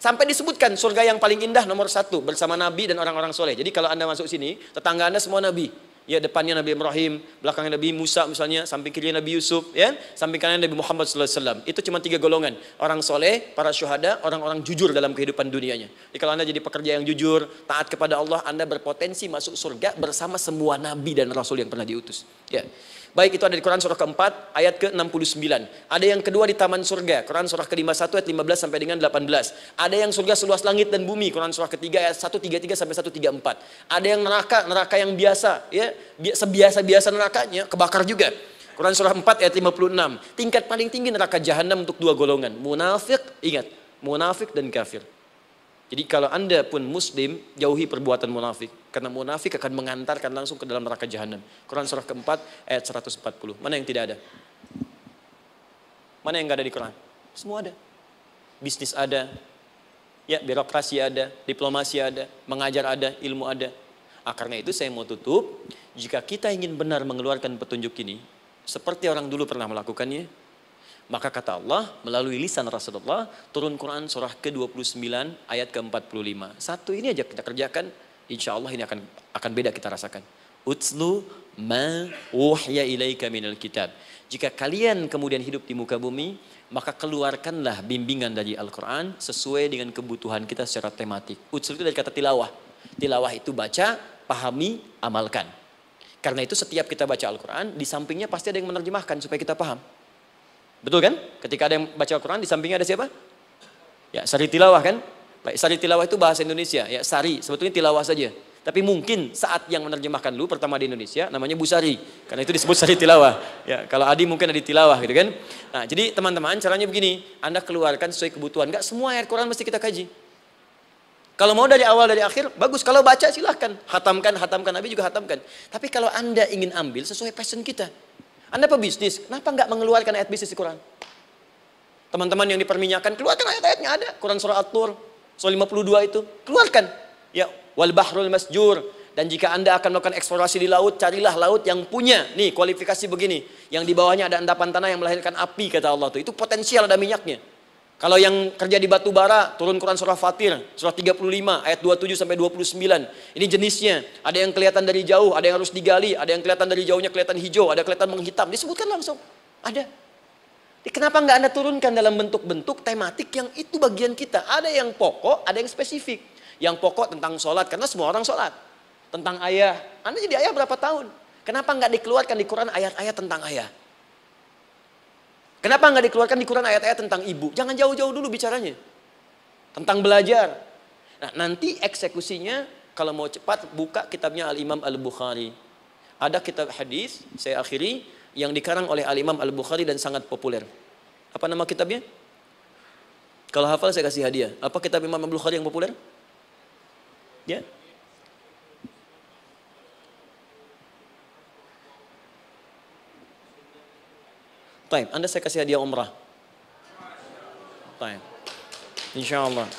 Sampai disebutkan surga yang paling indah nomor satu bersama nabi dan orang-orang soleh. Jadi kalau Anda masuk sini, tetangga Anda semua nabi ya depannya Nabi Ibrahim, belakangnya Nabi Musa misalnya, samping kirinya Nabi Yusuf, ya, samping kanannya Nabi Muhammad Sallallahu Alaihi Wasallam. Itu cuma tiga golongan, orang soleh, para syuhada, orang-orang jujur dalam kehidupan dunianya. Jadi kalau anda jadi pekerja yang jujur, taat kepada Allah, anda berpotensi masuk surga bersama semua Nabi dan Rasul yang pernah diutus. Ya. Baik itu ada di Quran surah keempat ayat ke-69. Ada yang kedua di taman surga, Quran surah ke-51 ayat 15 sampai dengan 18. Ada yang surga seluas langit dan bumi, Quran surah ketiga ayat 133 sampai 134. Ada yang neraka, neraka yang biasa, ya, sebiasa-biasa nerakanya, kebakar juga. Quran surah 4 ayat 56. Tingkat paling tinggi neraka jahanam untuk dua golongan, munafik, ingat, munafik dan kafir. Jadi kalau anda pun muslim, jauhi perbuatan munafik. Karena munafik akan mengantarkan langsung ke dalam neraka jahanam. Quran surah keempat ayat 140. Mana yang tidak ada? Mana yang tidak ada di Quran? Semua ada. Bisnis ada, ya birokrasi ada, diplomasi ada, mengajar ada, ilmu ada. Nah, karena itu saya mau tutup, jika kita ingin benar mengeluarkan petunjuk ini, seperti orang dulu pernah melakukannya, maka kata Allah melalui lisan Rasulullah turun Quran surah ke-29 ayat ke-45. Satu ini aja kita kerjakan, insya Allah ini akan akan beda kita rasakan. Utslu ma wahya ilaika minal kitab. Jika kalian kemudian hidup di muka bumi, maka keluarkanlah bimbingan dari Al-Quran sesuai dengan kebutuhan kita secara tematik. Utslu itu dari kata tilawah. Tilawah itu baca, pahami, amalkan. Karena itu setiap kita baca Al-Quran, di sampingnya pasti ada yang menerjemahkan supaya kita paham. Betul kan? Ketika ada yang baca Al-Quran, di sampingnya ada siapa? Ya, sari tilawah kan? Baik, sari tilawah itu bahasa Indonesia. Ya, sari, sebetulnya tilawah saja. Tapi mungkin saat yang menerjemahkan lu pertama di Indonesia namanya Bu Sari Karena itu disebut Sari Tilawah. Ya, kalau Adi mungkin Adi Tilawah gitu kan. Nah, jadi teman-teman caranya begini. Anda keluarkan sesuai kebutuhan. Enggak semua ayat Quran mesti kita kaji. Kalau mau dari awal dari akhir bagus. Kalau baca silahkan. Hatamkan, hatamkan. Nabi juga hatamkan. Tapi kalau Anda ingin ambil sesuai passion kita. Anda pebisnis, kenapa nggak mengeluarkan ayat bisnis di Quran? Teman-teman yang diperminyakan, keluarkan ayat-ayatnya ada. Quran surah At-Tur, surah 52 itu, keluarkan. Ya, wal bahrul masjur. Dan jika Anda akan melakukan eksplorasi di laut, carilah laut yang punya. Nih, kualifikasi begini. Yang di bawahnya ada endapan tanah yang melahirkan api, kata Allah. Itu, itu potensial ada minyaknya. Kalau yang kerja di batu bara, turun Quran surah Fatir, surah 35 ayat 27 sampai 29. Ini jenisnya. Ada yang kelihatan dari jauh, ada yang harus digali, ada yang kelihatan dari jauhnya kelihatan hijau, ada kelihatan menghitam. Disebutkan langsung. Ada. Kenapa nggak Anda turunkan dalam bentuk-bentuk tematik yang itu bagian kita? Ada yang pokok, ada yang spesifik. Yang pokok tentang sholat, karena semua orang sholat. Tentang ayah, Anda jadi ayah berapa tahun? Kenapa nggak dikeluarkan di Quran ayat-ayat tentang ayah? Kenapa nggak dikeluarkan di Quran ayat-ayat tentang ibu? Jangan jauh-jauh dulu bicaranya. Tentang belajar. Nah, nanti eksekusinya kalau mau cepat buka kitabnya Al-Imam Al-Bukhari. Ada kitab hadis, saya akhiri, yang dikarang oleh Al-Imam Al-Bukhari dan sangat populer. Apa nama kitabnya? Kalau hafal saya kasih hadiah. Apa kitab Imam Al-Bukhari yang populer? Ya? Taib, Anda saya kasih hadiah umrah. Taib. Insya Allah.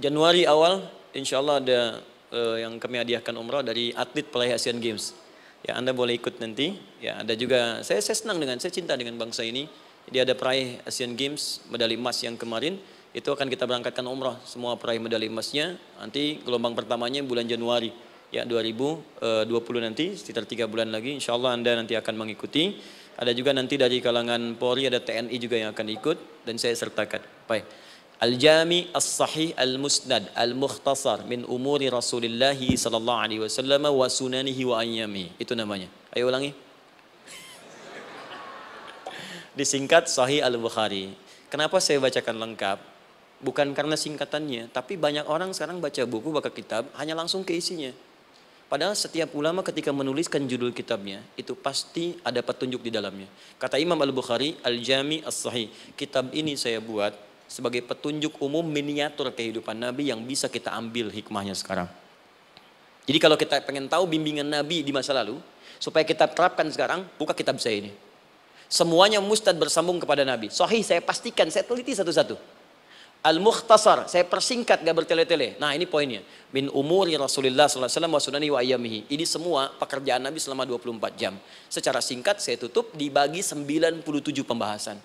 Januari awal, insya Allah ada uh, yang kami hadiahkan umrah dari atlet pelaih Asian Games. Ya, Anda boleh ikut nanti. Ya, ada juga saya saya senang dengan saya cinta dengan bangsa ini. Jadi ada peraih Asian Games medali emas yang kemarin itu akan kita berangkatkan umrah semua peraih medali emasnya nanti gelombang pertamanya bulan Januari ya 2020 eh, nanti sekitar tiga bulan lagi insya Allah Anda nanti akan mengikuti ada juga nanti dari kalangan Polri ada TNI juga yang akan ikut dan saya sertakan baik Al-Jami As-Sahih Al-Musnad Al-Mukhtasar min umuri Rasulillahi sallallahu alaihi wasallam wa sunanihi wa ayyami itu namanya ayo ulangi [LAUGHS] disingkat Sahih Al-Bukhari kenapa saya bacakan lengkap bukan karena singkatannya tapi banyak orang sekarang baca buku baca kitab hanya langsung ke isinya Padahal setiap ulama ketika menuliskan judul kitabnya itu pasti ada petunjuk di dalamnya. Kata Imam Al-Bukhari, Al-Jami As-Sahih, kitab ini saya buat sebagai petunjuk umum miniatur kehidupan Nabi yang bisa kita ambil hikmahnya sekarang. Jadi kalau kita pengen tahu bimbingan Nabi di masa lalu, supaya kita terapkan sekarang, buka kitab saya ini. Semuanya mustad bersambung kepada Nabi. Sahih saya pastikan, saya teliti satu-satu. Al-Mukhtasar, saya persingkat gak bertele-tele. Nah ini poinnya. Min umuri Rasulullah SAW wa sunani wa ayamihi. Ini semua pekerjaan Nabi selama 24 jam. Secara singkat saya tutup dibagi 97 pembahasan.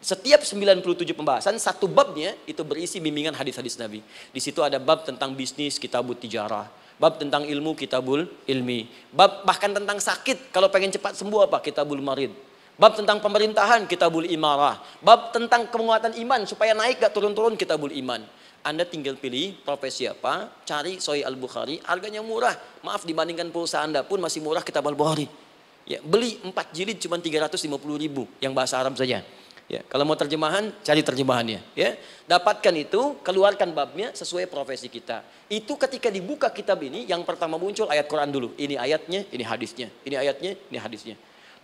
Setiap 97 pembahasan, satu babnya itu berisi bimbingan hadis-hadis Nabi. Di situ ada bab tentang bisnis, kitabut tijarah. Bab tentang ilmu, kitabul ilmi. Bab bahkan tentang sakit. Kalau pengen cepat sembuh apa? Kitabul marid Bab tentang pemerintahan kita buli imarah. Bab tentang kemuatan iman supaya naik gak turun-turun kita buli iman. Anda tinggal pilih profesi apa, cari soi Al-Bukhari, harganya murah. Maaf dibandingkan pulsa Anda pun masih murah kita Al-Bukhari. Ya, beli 4 jilid cuma 350 ribu yang bahasa Arab saja. Ya, kalau mau terjemahan, cari terjemahannya. Ya, dapatkan itu, keluarkan babnya sesuai profesi kita. Itu ketika dibuka kitab ini, yang pertama muncul ayat Quran dulu. Ini ayatnya, ini hadisnya. Ini ayatnya, ini hadisnya.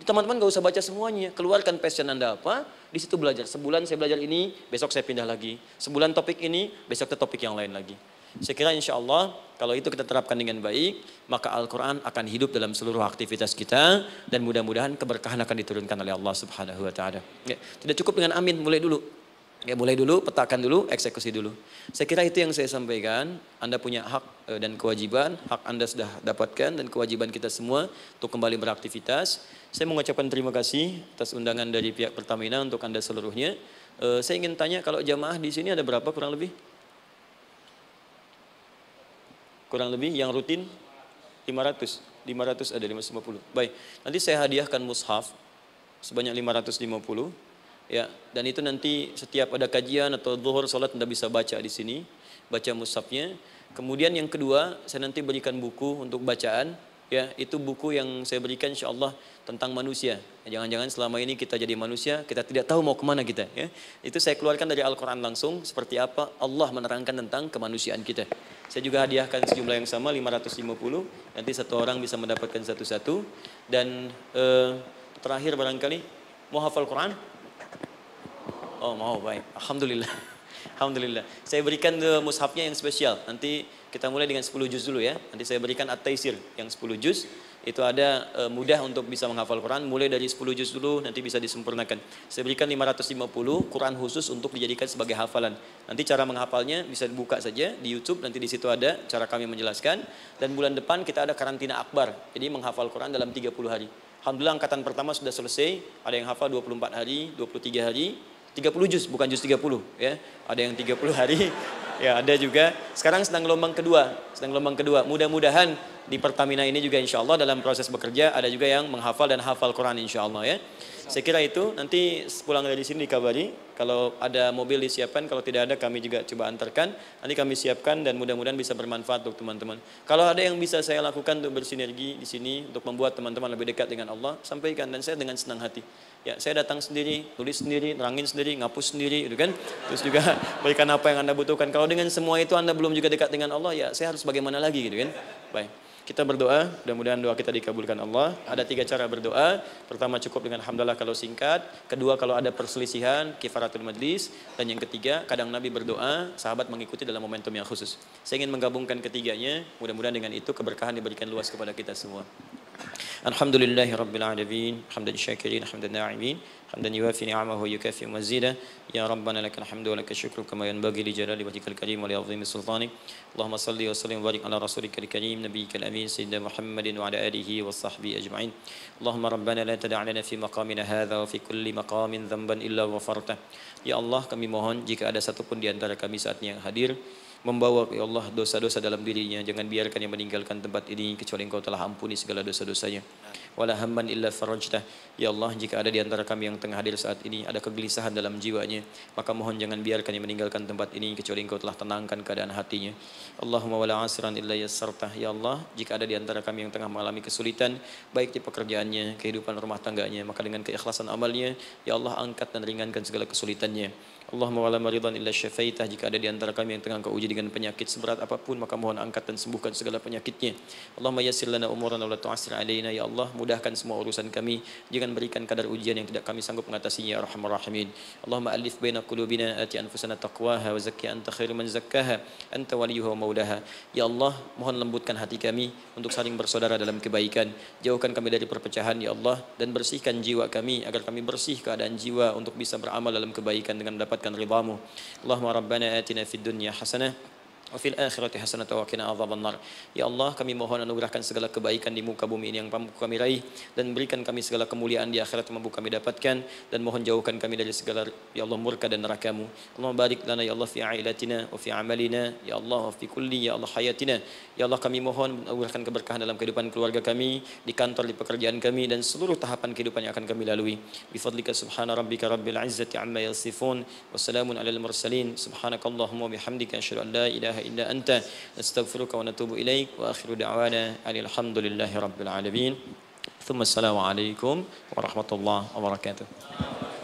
Teman-teman gak usah baca semuanya, keluarkan passion Anda apa, di situ belajar. Sebulan saya belajar ini, besok saya pindah lagi. Sebulan topik ini, besok ke topik yang lain lagi. Saya kira insya Allah kalau itu kita terapkan dengan baik, maka Al-Quran akan hidup dalam seluruh aktivitas kita dan mudah-mudahan keberkahan akan diturunkan oleh Allah Subhanahu Wa Taala. Ya, tidak cukup dengan amin, mulai dulu. Ya mulai dulu, petakan dulu, eksekusi dulu. Saya kira itu yang saya sampaikan. Anda punya hak e, dan kewajiban, hak Anda sudah dapatkan dan kewajiban kita semua untuk kembali beraktivitas. Saya mengucapkan terima kasih atas undangan dari pihak Pertamina untuk Anda seluruhnya. E, saya ingin tanya kalau jamaah di sini ada berapa kurang lebih? Kurang lebih yang rutin 500. 500 ada 550. Baik, nanti saya hadiahkan mushaf sebanyak 550 Ya, dan itu nanti setiap ada kajian atau zuhur salat Anda bisa baca di sini, baca mushafnya. Kemudian yang kedua, saya nanti berikan buku untuk bacaan ya itu buku yang saya berikan insya Allah tentang manusia ya, jangan-jangan selama ini kita jadi manusia kita tidak tahu mau kemana kita ya itu saya keluarkan dari Al-Quran langsung seperti apa Allah menerangkan tentang kemanusiaan kita saya juga hadiahkan sejumlah yang sama 550 nanti satu orang bisa mendapatkan satu-satu dan eh, terakhir barangkali mau hafal Quran Oh mau baik. Alhamdulillah. [LAUGHS] Alhamdulillah. Saya berikan uh, mushafnya yang spesial. Nanti kita mulai dengan 10 juz dulu ya. Nanti saya berikan At-Taisir yang 10 juz. Itu ada uh, mudah untuk bisa menghafal Quran. Mulai dari 10 juz dulu nanti bisa disempurnakan. Saya berikan 550 Quran khusus untuk dijadikan sebagai hafalan. Nanti cara menghafalnya bisa dibuka saja di YouTube. Nanti di situ ada cara kami menjelaskan. Dan bulan depan kita ada karantina akbar. Jadi menghafal Quran dalam 30 hari. Alhamdulillah angkatan pertama sudah selesai. Ada yang hafal 24 hari, 23 hari, 30 juz bukan juz 30 ya. Ada yang 30 hari, [LAUGHS] ya ada juga. Sekarang sedang gelombang kedua, sedang gelombang kedua. Mudah-mudahan di Pertamina ini juga insya Allah dalam proses bekerja ada juga yang menghafal dan hafal Quran insya Allah ya. Saya kira itu nanti pulang dari sini dikabari kalau ada mobil disiapkan, kalau tidak ada kami juga coba antarkan. Nanti kami siapkan dan mudah-mudahan bisa bermanfaat untuk teman-teman. Kalau ada yang bisa saya lakukan untuk bersinergi di sini untuk membuat teman-teman lebih dekat dengan Allah, sampaikan dan saya dengan senang hati. Ya, saya datang sendiri, tulis sendiri, nerangin sendiri, ngapus sendiri, gitu kan? Terus juga [LAUGHS] berikan apa yang Anda butuhkan. Kalau dengan semua itu Anda belum juga dekat dengan Allah, ya saya harus bagaimana lagi gitu kan? Baik. Kita berdoa, mudah-mudahan doa kita dikabulkan Allah. Ada tiga cara berdoa. Pertama cukup dengan hamdalah kalau singkat. Kedua kalau ada perselisihan, kifaratul majlis. Dan yang ketiga, kadang Nabi berdoa, sahabat mengikuti dalam momentum yang khusus. Saya ingin menggabungkan ketiganya, mudah-mudahan dengan itu keberkahan diberikan luas kepada kita semua. الحمد لله رب العالمين حمد الشاكرين حمد الناعمين حمدا يوافي نعمه ويكافئ مزيده يا ربنا لك الحمد ولك الشكر كما ينبغي لجلال وجهك الكريم ولعظيم سلطانك اللهم صل وسلم وبارك على رسولك الكريم نبيك الامين سيدنا محمد وعلى اله وصحبه اجمعين اللهم ربنا لا تدع لنا في مقامنا هذا وفي كل مقام ذنبا الا غفرته يا الله kami mohon jika ada satupun di antara kami saat ini yang hadir membawa ya Allah dosa-dosa dalam dirinya jangan biarkan yang meninggalkan tempat ini kecuali engkau telah ampuni segala dosa-dosanya wala hamman illa farajta ya Allah jika ada di antara kami yang tengah hadir saat ini ada kegelisahan dalam jiwanya maka mohon jangan biarkan yang meninggalkan tempat ini kecuali engkau telah tenangkan keadaan hatinya Allahumma wala asran illa yassartah ya Allah jika ada di antara kami yang tengah mengalami kesulitan baik di pekerjaannya kehidupan rumah tangganya maka dengan keikhlasan amalnya ya Allah angkat dan ringankan segala kesulitannya Allahumma wala maridan illa syafaitah jika ada di antara kami yang tengah kau uji dengan penyakit seberat apapun maka mohon angkat dan sembuhkan segala penyakitnya Allahumma yassir lana umurana wa la tu'assir alaina ya Allah mudahkan semua urusan kami jangan berikan kadar ujian yang tidak kami sanggup mengatasinya ya arhamar rahimin Allahumma alif baina qulubina ati anfusana taqwaha wa zakki anta khairu man zakkaha anta waliyuha wa maulaha ya Allah mohon lembutkan hati kami untuk saling bersaudara dalam kebaikan jauhkan kami dari perpecahan ya Allah dan bersihkan jiwa kami agar kami bersih keadaan jiwa untuk bisa beramal dalam kebaikan dengan mendapat كان رضامه اللهم ربنا آتنا في الدنيا حسنة wa fil akhirati hasanatan wa qina adzabannar. Ya Allah, kami mohon anugerahkan segala kebaikan di muka bumi ini yang kami raih dan berikan kami segala kemuliaan di akhirat yang mampu kami dapatkan dan mohon jauhkan kami dari segala ya Allah murka dan nerakamu. Allah barik lana ya Allah fi ailatina wa fi amalina ya Allah fi kulli ya Allah hayatina. Ya Allah kami mohon anugerahkan keberkahan dalam kehidupan keluarga kami, di kantor, di pekerjaan kami dan seluruh tahapan kehidupan yang akan kami lalui. Bi fadlika subhana rabbika rabbil izzati amma yasifun wa salamun alal mursalin subhanakallahumma wa bihamdika asyhadu an la ilaha إله إلا أنت نستغفرك ونتوب إليك وآخر دعوانا أن الحمد لله رب العالمين ثم السلام عليكم ورحمة الله وبركاته